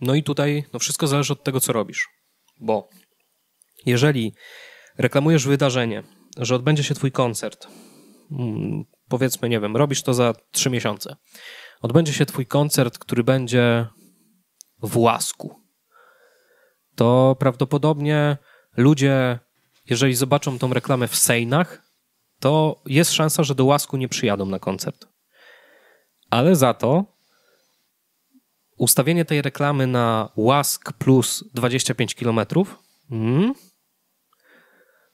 No i tutaj no wszystko zależy od tego, co robisz. Bo jeżeli reklamujesz wydarzenie, że odbędzie się twój koncert, mm, powiedzmy, nie wiem, robisz to za trzy miesiące. Odbędzie się twój koncert, który będzie w łasku to prawdopodobnie ludzie, jeżeli zobaczą tą reklamę w Sejnach, to jest szansa, że do łasku nie przyjadą na koncert. Ale za to ustawienie tej reklamy na łask plus 25 km hmm,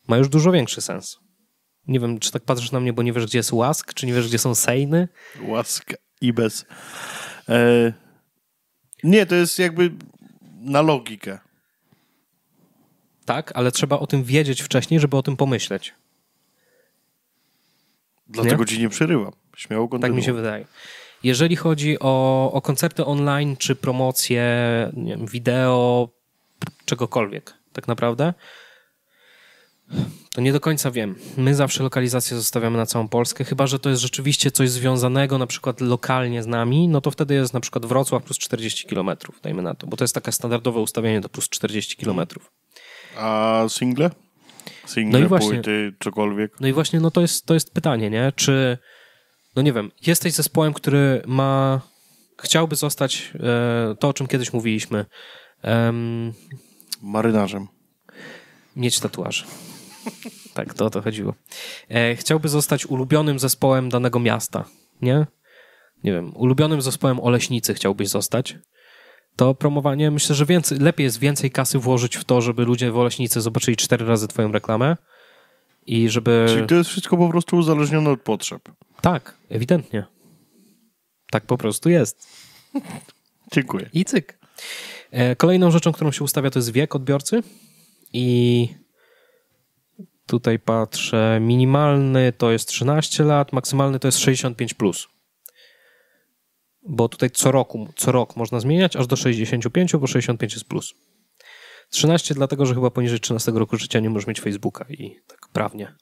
ma już dużo większy sens. Nie wiem, czy tak patrzysz na mnie, bo nie wiesz, gdzie jest łask, czy nie wiesz, gdzie są sejny. Łask i bez. E... Nie, to jest jakby na logikę tak, ale trzeba o tym wiedzieć wcześniej, żeby o tym pomyśleć. Dlatego nie? ci nie przerywam. Śmiało kontynuuj. Tak mi się wydaje. Jeżeli chodzi o, o koncerty online, czy promocje, nie wiem, wideo, czegokolwiek, tak naprawdę, to nie do końca wiem. My zawsze lokalizację zostawiamy na całą Polskę, chyba że to jest rzeczywiście coś związanego na przykład lokalnie z nami, no to wtedy jest na przykład Wrocław plus 40 km, dajmy na to, bo to jest takie standardowe ustawienie do plus 40 km. A single? Single, no i właśnie, płyty, cokolwiek? No i właśnie, no to jest, to jest pytanie, nie? Czy, no nie wiem, jesteś zespołem, który ma, chciałby zostać e, to, o czym kiedyś mówiliśmy. Marynarzem. Mieć tatuaż. tak, to o to chodziło. E, chciałby zostać ulubionym zespołem danego miasta, nie? Nie wiem, ulubionym zespołem Oleśnicy chciałbyś zostać to promowanie myślę, że więcej, lepiej jest więcej kasy włożyć w to, żeby ludzie w Oleśnicy zobaczyli cztery razy twoją reklamę i żeby... Czyli to jest wszystko po prostu uzależnione od potrzeb. Tak, ewidentnie. Tak po prostu jest. Dziękuję. I cyk. E, kolejną rzeczą, którą się ustawia, to jest wiek odbiorcy i tutaj patrzę, minimalny to jest 13 lat, maksymalny to jest 65+. Plus bo tutaj co roku, co rok można zmieniać aż do 65, bo 65 jest plus. 13 dlatego, że chyba poniżej 13 roku życia nie możesz mieć Facebooka i tak prawnie.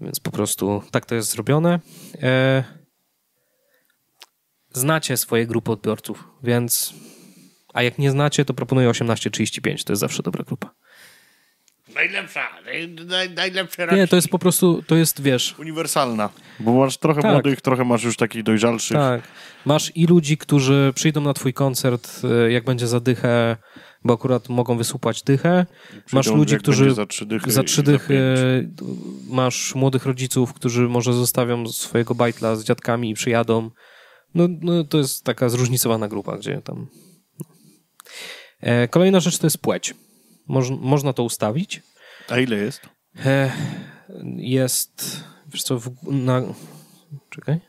Więc po prostu tak to jest zrobione. E, znacie swoje grupy odbiorców, więc a jak nie znacie, to proponuję 18-35, to jest zawsze dobra grupa. Najlepsza, naj, najlepszy raczej. Nie, to jest po prostu, to jest, wiesz... Uniwersalna, bo masz trochę tak. młodych, trochę masz już takich dojrzalszych. Tak, masz i ludzi, którzy przyjdą na twój koncert, e, jak będzie za dychę, bo akurat mogą wysłupać dychę. Przyjdą, masz ludzi, którzy za trzy dychy. Za trzy dychy za masz młodych rodziców, którzy może zostawią swojego bajtla z dziadkami i przyjadą. No, no to jest taka zróżnicowana grupa, gdzie tam... E, kolejna rzecz to jest płeć. Moż, można to ustawić. A ile jest? E, jest, wiesz co, w, na, czekaj.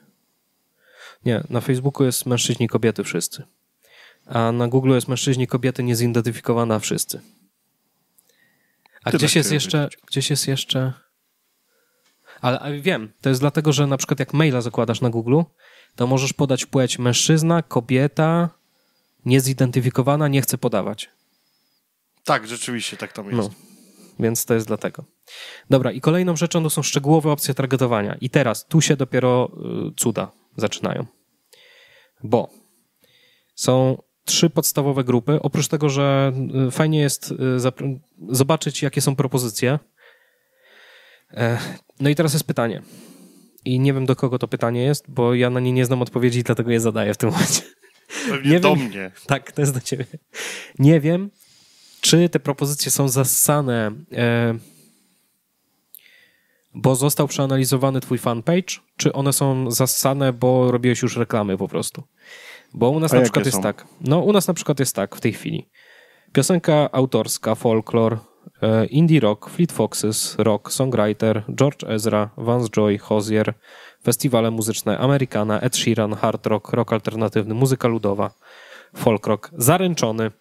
Nie, na Facebooku jest mężczyźni, kobiety, wszyscy. A na Google jest mężczyźni, kobiety, niezidentyfikowana, wszyscy. A gdzieś jest jeszcze, gdzieś jest jeszcze... Ale wiem, to jest dlatego, że na przykład jak maila zakładasz na Google, to możesz podać płeć mężczyzna, kobieta, niezidentyfikowana, nie chcę podawać. Tak, rzeczywiście, tak tam no. jest. No, więc to jest dlatego. Dobra, i kolejną rzeczą to są szczegółowe opcje targetowania. I teraz tu się dopiero y, cuda zaczynają. Bo są trzy podstawowe grupy. Oprócz tego, że y, fajnie jest y, zobaczyć, jakie są propozycje. E, no i teraz jest pytanie. I nie wiem, do kogo to pytanie jest, bo ja na nie nie znam odpowiedzi, dlatego je zadaję w tym momencie. Pewnie nie do wiem. mnie. Tak, to jest do ciebie. Nie wiem, czy te propozycje są zassane, e, bo został przeanalizowany twój fanpage, czy one są zassane, bo robiłeś już reklamy po prostu? Bo u nas A na przykład są? jest tak. No, u nas na przykład jest tak w tej chwili. Piosenka autorska, folklor, e, indie rock, Fleet Foxes, rock, songwriter, George Ezra, Vance Joy, Hozier, festiwale muzyczne Amerykana, Ed Sheeran, hard rock, rock alternatywny, muzyka ludowa, folk rock, zaręczony –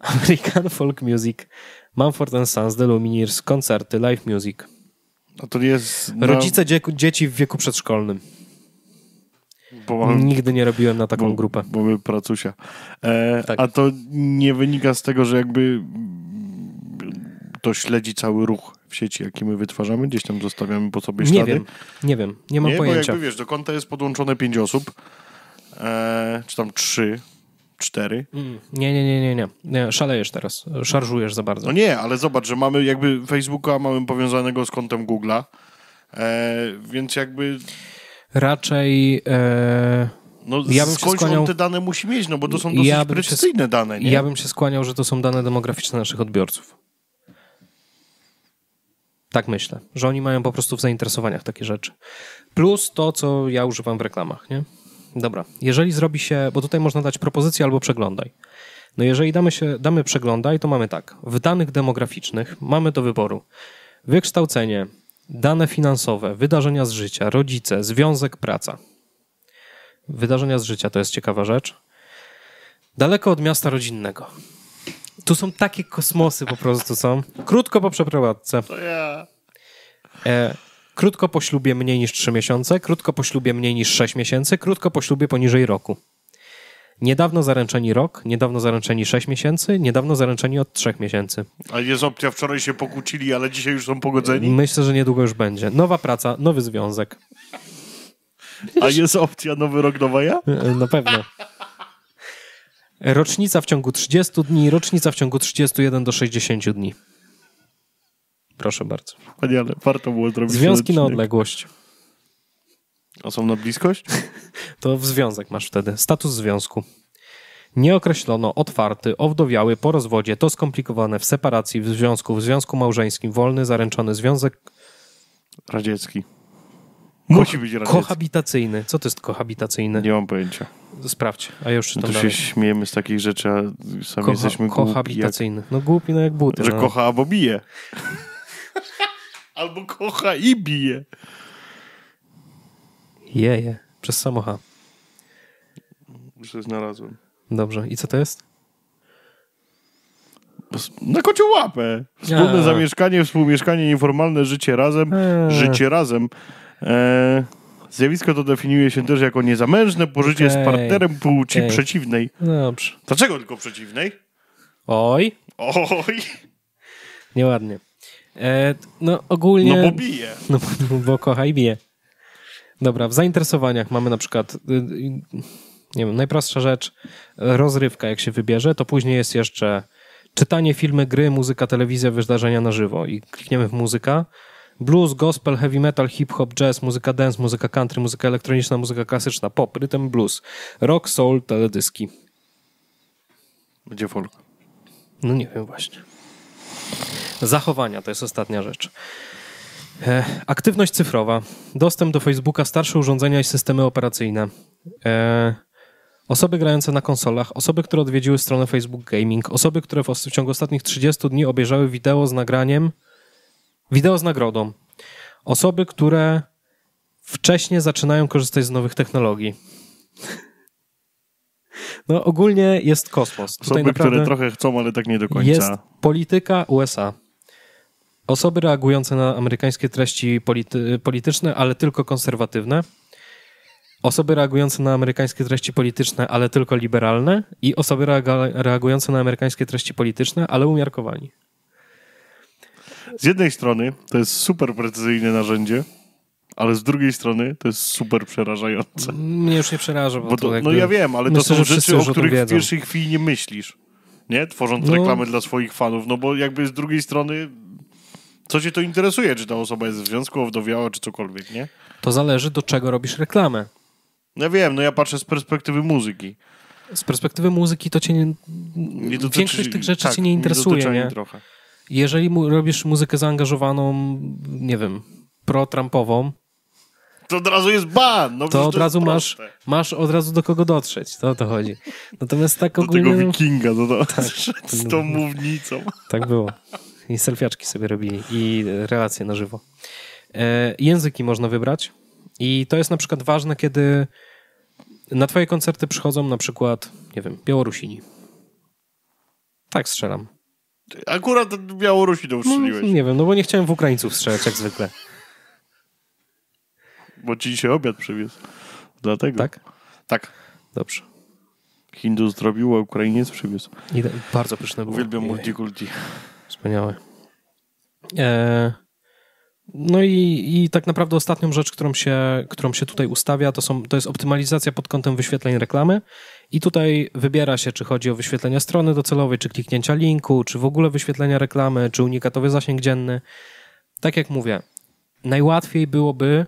American Folk Music, Mumford Sons, The Lumineers, koncerty, live music. No to jest... Na... Rodzice dzie dzieci w wieku przedszkolnym. Mam, Nigdy nie robiłem na taką bo, grupę. Bo my pracusia. E, tak. A to nie wynika z tego, że jakby to śledzi cały ruch w sieci, jaki my wytwarzamy? Gdzieś tam zostawiamy po sobie ślady? Nie wiem, nie wiem, nie mam nie, pojęcia. Bo jakby wiesz, do konta jest podłączone pięć osób, e, czy tam trzy, 4. Nie, nie, nie, nie, nie. nie szalejesz teraz. Szarżujesz za bardzo. No nie, ale zobacz, że mamy jakby Facebooka mamy powiązanego z kontem Google'a, e, więc jakby... Raczej... E, no ja bym się skłaniał, on te dane musi mieć, no bo to są dosyć ja precyzyjne się, dane, nie? Ja bym się skłaniał, że to są dane demograficzne naszych odbiorców. Tak myślę, że oni mają po prostu w zainteresowaniach takie rzeczy. Plus to, co ja używam w reklamach, nie? Dobra, jeżeli zrobi się, bo tutaj można dać propozycję albo przeglądaj. No jeżeli damy, się, damy przeglądaj, to mamy tak. W danych demograficznych mamy do wyboru wykształcenie, dane finansowe, wydarzenia z życia, rodzice, związek, praca. Wydarzenia z życia to jest ciekawa rzecz. Daleko od miasta rodzinnego. Tu są takie kosmosy po prostu są. Krótko po przeprowadzce. To ja. E, Krótko po ślubie mniej niż 3 miesiące, krótko po ślubie mniej niż 6 miesięcy, krótko po ślubie poniżej roku. Niedawno zaręczeni rok, niedawno zaręczeni 6 miesięcy, niedawno zaręczeni od 3 miesięcy. A jest opcja, wczoraj się pokłócili, ale dzisiaj już są pogodzeni? Myślę, że niedługo już będzie. Nowa praca, nowy związek. A jest opcja nowy rok, nowa ja? E, Na no pewno. Rocznica w ciągu 30 dni, rocznica w ciągu 31 do 60 dni. Proszę bardzo. ale warto było zrobić. Związki na odległość. Osobna na bliskość? to w związek masz wtedy. Status związku. Nieokreślono, otwarty, owdowiały, po rozwodzie, to skomplikowane, w separacji, w związku, w związku małżeńskim, wolny, zaręczony związek. Radziecki. Musi być radziecki. Kohabitacyjny. Co to jest kohabitacyjny? Nie mam pojęcia. Sprawdź, a ja już czytam no To dalej. się śmiejemy z takich rzeczy, a sami jesteśmy głupi. Kohabitacyjny. Jak, no głupi, no jak buty. Że no. kocha bo bije. Albo kocha i bije. Jeje, przez samocha. Już się znalazłem. Dobrze, i co to jest? Na kocią łapę. Wspólne zamieszkanie, współmieszkanie, nieformalne życie razem. Życie razem. E, zjawisko to definiuje się też jako niezamężne pożycie okay. z partnerem płci okay. przeciwnej. Dobrze. Dlaczego tylko przeciwnej? Oj. Oj. Nieładnie. E, no ogólnie... No bo bije. No, no bo, kocha i bije. Dobra, w zainteresowaniach mamy na przykład, y, y, nie wiem, najprostsza rzecz, rozrywka jak się wybierze, to później jest jeszcze czytanie, filmy, gry, muzyka, telewizja, wydarzenia na żywo i klikniemy w muzyka. Blues, gospel, heavy metal, hip-hop, jazz, muzyka dance, muzyka country, muzyka elektroniczna, muzyka klasyczna, pop, rytm, blues, rock, soul, teledyski. Gdzie folk? No nie wiem właśnie. Zachowania to jest ostatnia rzecz. E, aktywność cyfrowa, dostęp do Facebooka, starsze urządzenia i systemy operacyjne. E, Osoby grające na konsolach, osoby, które odwiedziły stronę Facebook Gaming, osoby, które w, w ciągu ostatnich 30 dni obejrzały wideo z nagraniem, wideo z nagrodą, osoby, które wcześniej zaczynają korzystać z nowych technologii. No ogólnie jest kosmos. Osoby, Tutaj które trochę chcą, ale tak nie do końca. Jest polityka USA. Osoby reagujące na amerykańskie treści polity, polityczne, ale tylko konserwatywne. Osoby reagujące na amerykańskie treści polityczne, ale tylko liberalne. I osoby reagujące na amerykańskie treści polityczne, ale umiarkowani. Z jednej strony to jest super precyzyjne narzędzie, ale z drugiej strony to jest super przerażające. Mnie już nie przeraża, bo, bo to, No ja wiem, ale myślę, to są rzeczy, o których w pierwszej chwili nie myślisz, nie? Tworząc no. reklamy dla swoich fanów, no bo jakby z drugiej strony co cię to interesuje, czy ta osoba jest w związku, owdowiała, czy cokolwiek, nie? To zależy, do czego robisz reklamę. Ja no wiem, no ja patrzę z perspektywy muzyki. Z perspektywy muzyki to cię nie... nie dotyczy, Większość tych rzeczy tak, cię nie interesuje, nie? nie? Trochę. Jeżeli mu, robisz muzykę zaangażowaną, nie wiem, pro-Trumpową, to od razu jest ban. No to od to razu masz, masz od razu do kogo dotrzeć, to o to chodzi. Natomiast tak ogólnie... Do tego wikinga, do, tego. tak, z tą mównicą. Tak było i selfiaczki sobie robili i relacje na żywo. E, języki można wybrać i to jest na przykład ważne, kiedy na twoje koncerty przychodzą na przykład, nie wiem, Białorusini. Tak strzelam. Akurat Białorusinów strzeliłeś. No, nie wiem, no bo nie chciałem w Ukraińców strzelać jak zwykle. Bo ci dzisiaj obiad przywiózł. Dlatego. Tak? Tak. Dobrze. Hindus zrobił, a Ukrainiec przywiózł. I bardzo pyszne było. Uwielbiam multikulti. Wspaniałe. E, no i, i tak naprawdę ostatnią rzecz, którą się, którą się tutaj ustawia, to, są, to jest optymalizacja pod kątem wyświetleń reklamy. I tutaj wybiera się, czy chodzi o wyświetlenia strony docelowej, czy kliknięcia linku, czy w ogóle wyświetlenia reklamy, czy unikatowy zasięg dzienny. Tak jak mówię, najłatwiej byłoby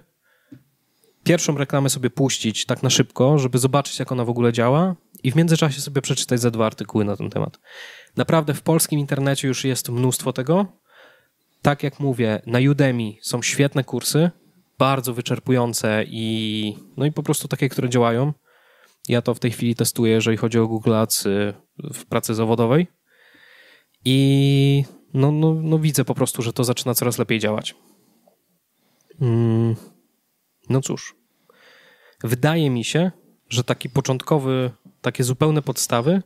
pierwszą reklamę sobie puścić tak na szybko, żeby zobaczyć, jak ona w ogóle działa, i w międzyczasie sobie przeczytać za dwa artykuły na ten temat. Naprawdę w polskim internecie już jest mnóstwo tego. Tak jak mówię, na Udemy są świetne kursy, bardzo wyczerpujące i, no i po prostu takie, które działają. Ja to w tej chwili testuję, jeżeli chodzi o Google Ads y, w pracy zawodowej. I no, no, no widzę po prostu, że to zaczyna coraz lepiej działać. Mm, no cóż, wydaje mi się, że taki początkowy, takie zupełne podstawy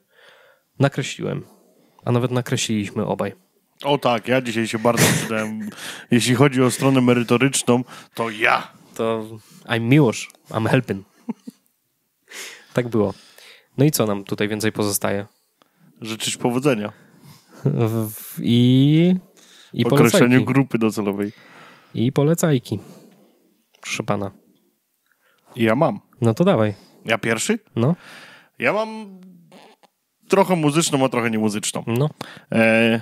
nakreśliłem a nawet nakreśliliśmy obaj. O tak, ja dzisiaj się bardzo przydałem. Jeśli chodzi o stronę merytoryczną, to ja. To I'm Miłosz, I'm helping. tak było. No i co nam tutaj więcej pozostaje? Życzyć powodzenia. I, i określeniu grupy docelowej. I polecajki. Proszę pana. Ja mam. No to dawaj. Ja pierwszy? No. Ja mam trochę muzyczną, a trochę niemuzyczną. No. E,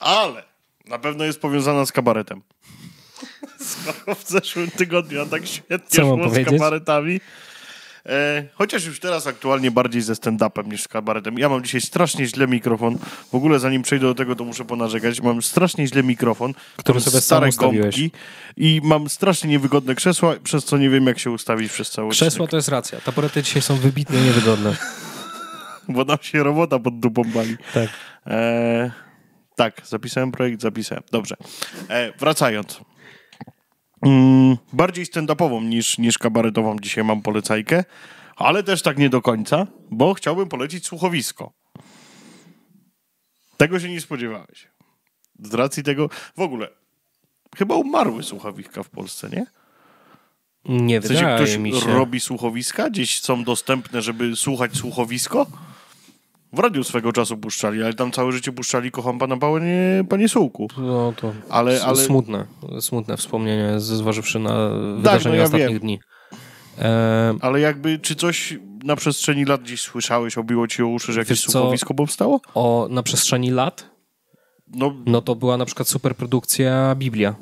ale na pewno jest powiązana z kabaretem. Skoro w zeszłym tygodniu, a tak świetnie Co szło z kabaretami. E, chociaż już teraz aktualnie bardziej ze stand-upem niż z kabaretem. Ja mam dzisiaj strasznie źle mikrofon. W ogóle zanim przejdę do tego, to muszę ponarzekać. Mam strasznie źle mikrofon, który sobie stare gąbki i mam strasznie niewygodne krzesła, przez co nie wiem jak się ustawić przez cały Krzesła to jest racja. Taborety dzisiaj są wybitnie niewygodne. bo nam się robota pod dupą bali. Tak. E, tak, zapisałem projekt, zapisałem. Dobrze. E, wracając. Mm, bardziej stand-upową niż, niż kabaretową dzisiaj mam polecajkę, ale też tak nie do końca, bo chciałbym polecić słuchowisko. Tego się nie spodziewałeś. Z racji tego, w ogóle, chyba umarły słuchowiska w Polsce, nie? Nie w sensie, wydaje ktoś mi się. robi słuchowiska? Gdzieś są dostępne, żeby słuchać słuchowisko? W radiu swego czasu puszczali, ale tam całe życie puszczali Kocham Pana Panie, panie Sułku. No to ale, ale... smutne, smutne wspomnienie, zważywszy na tak, wydarzenia no ja ostatnich wiem. dni. E... Ale jakby, czy coś na przestrzeni lat gdzieś słyszałeś, obiło ci o uszy, że jakieś słuchowisko powstało? O, na przestrzeni lat? No. no to była na przykład superprodukcja Biblia.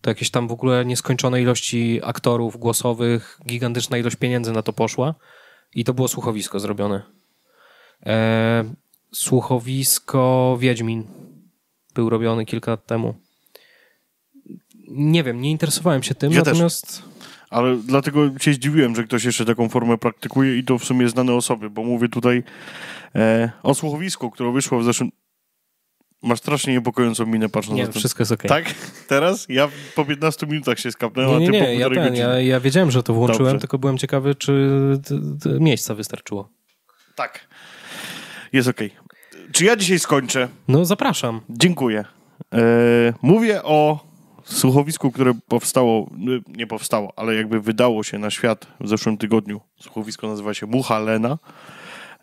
To jakieś tam w ogóle nieskończone ilości aktorów głosowych, gigantyczna ilość pieniędzy na to poszła i to było słuchowisko zrobione. E, słuchowisko Wiedźmin był robiony kilka lat temu. Nie wiem, nie interesowałem się tym, ja natomiast... Też. Ale dlatego się zdziwiłem, że ktoś jeszcze taką formę praktykuje i to w sumie znane osoby, bo mówię tutaj e, o słuchowisku, które wyszło w zeszłym... Masz strasznie niepokojącą minę patrząc nie, na to. wszystko jest okej. Okay. Tak? Teraz? Ja po 15 minutach się skapnęłem, nie, nie, nie, ja, ten, ja, ja, wiedziałem, że to włączyłem, Dobrze. tylko byłem ciekawy, czy t, t, miejsca wystarczyło. Tak. Jest okej. Okay. Czy ja dzisiaj skończę? No, zapraszam. Dziękuję. E, mówię o słuchowisku, które powstało, e, nie powstało, ale jakby wydało się na świat w zeszłym tygodniu. Słuchowisko nazywa się Mucha Lena.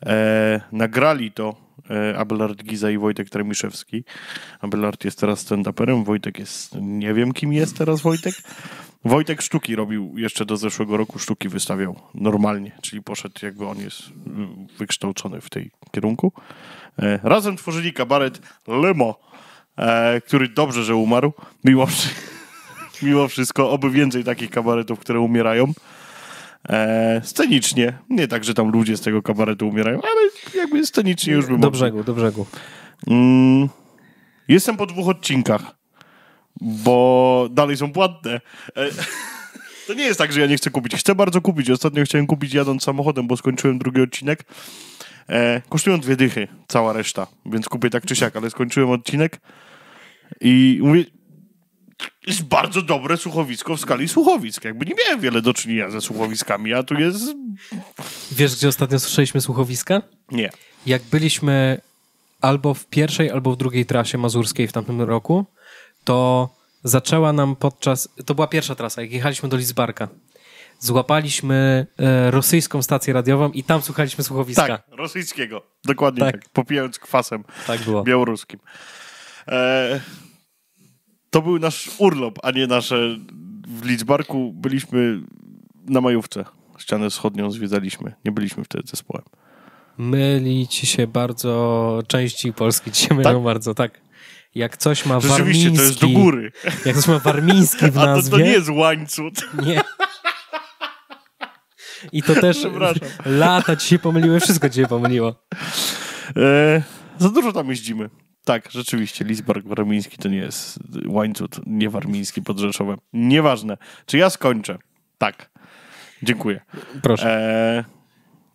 E, nagrali to e, Abelard Giza i Wojtek Tremiszewski. Abelard jest teraz stand-uperem, Wojtek jest, nie wiem kim jest teraz Wojtek. Wojtek sztuki robił jeszcze do zeszłego roku, sztuki wystawiał normalnie, czyli poszedł jakby on jest y, wykształcony w tej kierunku. E, razem tworzyli kabaret Lemo, e, który dobrze, że umarł, mimo, mimo wszystko, oby więcej takich kabaretów, które umierają. E, scenicznie, nie tak, że tam ludzie z tego kabaretu umierają, ale jakby scenicznie już bym... Do brzegu, do brzegu. Mm, jestem po dwóch odcinkach bo dalej są płatne. E, to nie jest tak, że ja nie chcę kupić. Chcę bardzo kupić. Ostatnio chciałem kupić jadąc samochodem, bo skończyłem drugi odcinek. E, kosztują dwie dychy, cała reszta, więc kupię tak czy siak, ale skończyłem odcinek i mówię, jest bardzo dobre słuchowisko w skali słuchowisk. Jakby nie miałem wiele do czynienia ze słuchowiskami, a tu jest... Wiesz, gdzie ostatnio słyszeliśmy słuchowiska? Nie. Jak byliśmy albo w pierwszej, albo w drugiej trasie mazurskiej w tamtym roku, to zaczęła nam podczas. To była pierwsza trasa, jak jechaliśmy do Lizbarka. Złapaliśmy e, rosyjską stację radiową i tam słuchaliśmy słuchowiska. Tak, rosyjskiego. Dokładnie tak. tak popijając kwasem tak było. białoruskim. E, to był nasz urlop, a nie nasze. W Lidzbarku byliśmy na majówce. Ścianę wschodnią zwiedzaliśmy. Nie byliśmy wtedy zespołem. Myli ci się bardzo, części Polski ci się tak? mylą tak? bardzo, tak jak coś ma Rzeczywiście, warmiński... Rzeczywiście, to jest do góry. Jak coś ma warmiński w nazwie... A to, to nie jest łańcut. Nie. I to też lata ci się pomyliły, wszystko ci się pomyliło. E, za dużo tam jeździmy. Tak, rzeczywiście, Lisbark warmiński to nie jest łańcut, nie warmiński, Rzeszowem. Nieważne. Czy ja skończę? Tak. Dziękuję. Proszę. E,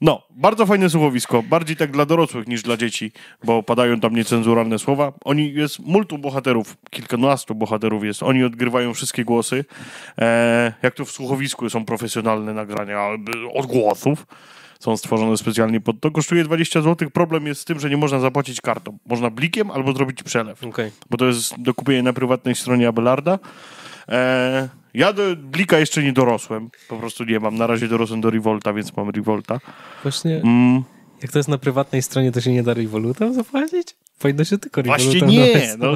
no, bardzo fajne słuchowisko, bardziej tak dla dorosłych niż dla dzieci, bo padają tam niecenzuralne słowa. Oni jest multum bohaterów, kilkunastu bohaterów jest, oni odgrywają wszystkie głosy. E, jak to w słuchowisku są profesjonalne nagrania odgłosów, są stworzone specjalnie pod to. Kosztuje 20 zł. Problem jest z tym, że nie można zapłacić kartą. Można blikiem albo zrobić przelew, okay. bo to jest do kupienia na prywatnej stronie Abelarda. E, ja do Blika jeszcze nie dorosłem. Po prostu nie mam. Na razie dorosłem do Revolta, więc mam Revolta. Właśnie. Mm. Jak to jest na prywatnej stronie, to się nie da revolutam zapłacić? Powinno się tylko Revolutem Właśnie nie. No.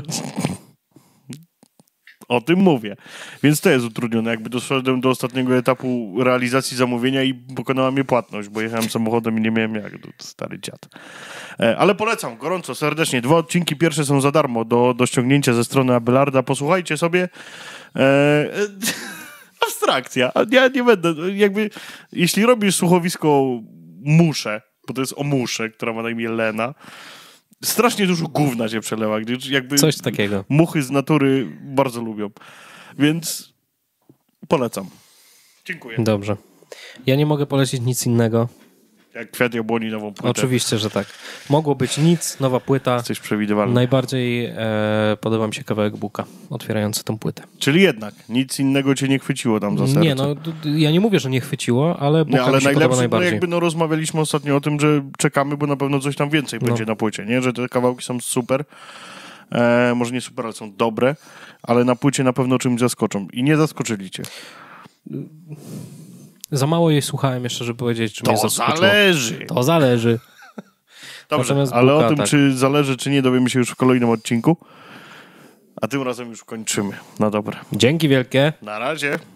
O tym mówię. Więc to jest utrudnione. Jakby doszedłem do ostatniego etapu realizacji zamówienia i pokonała mnie płatność, bo jechałem samochodem i nie miałem jak, no, stary dziad. E, ale polecam, gorąco, serdecznie. Dwa odcinki pierwsze są za darmo do, do ściągnięcia ze strony Abelarda. Posłuchajcie sobie. E, abstrakcja. Ja nie będę, jakby, jeśli robisz słuchowisko muszę, bo to jest o muszę, która ma na imię Lena, strasznie dużo gówna się przelewa, gdyż jakby... Coś takiego. Muchy z natury bardzo lubią. Więc polecam. Dziękuję. Dobrze. Ja nie mogę polecić nic innego, jak kwiat jabłoni nową płytę. Oczywiście, że tak. Mogło być nic, nowa płyta. Coś przewidywalne. Najbardziej e, podoba mi się kawałek buka otwierający tą płytę. Czyli jednak, nic innego cię nie chwyciło tam za serce. Nie, no ja nie mówię, że nie chwyciło, ale buka nie, ale mi się najlepszy, podoba no, najbardziej. No jakby no rozmawialiśmy ostatnio o tym, że czekamy, bo na pewno coś tam więcej no. będzie na płycie, nie? Że te kawałki są super. E, może nie super, ale są dobre, ale na płycie na pewno czymś zaskoczą. I nie zaskoczyli cię. Y, za mało jej słuchałem jeszcze, żeby powiedzieć, czy to mnie zależy. To zależy. Dobrze, Natomiast ale Buka, o tym, tak. czy zależy, czy nie, dowiemy się już w kolejnym odcinku. A tym razem już kończymy. No dobra. Dzięki wielkie. Na razie.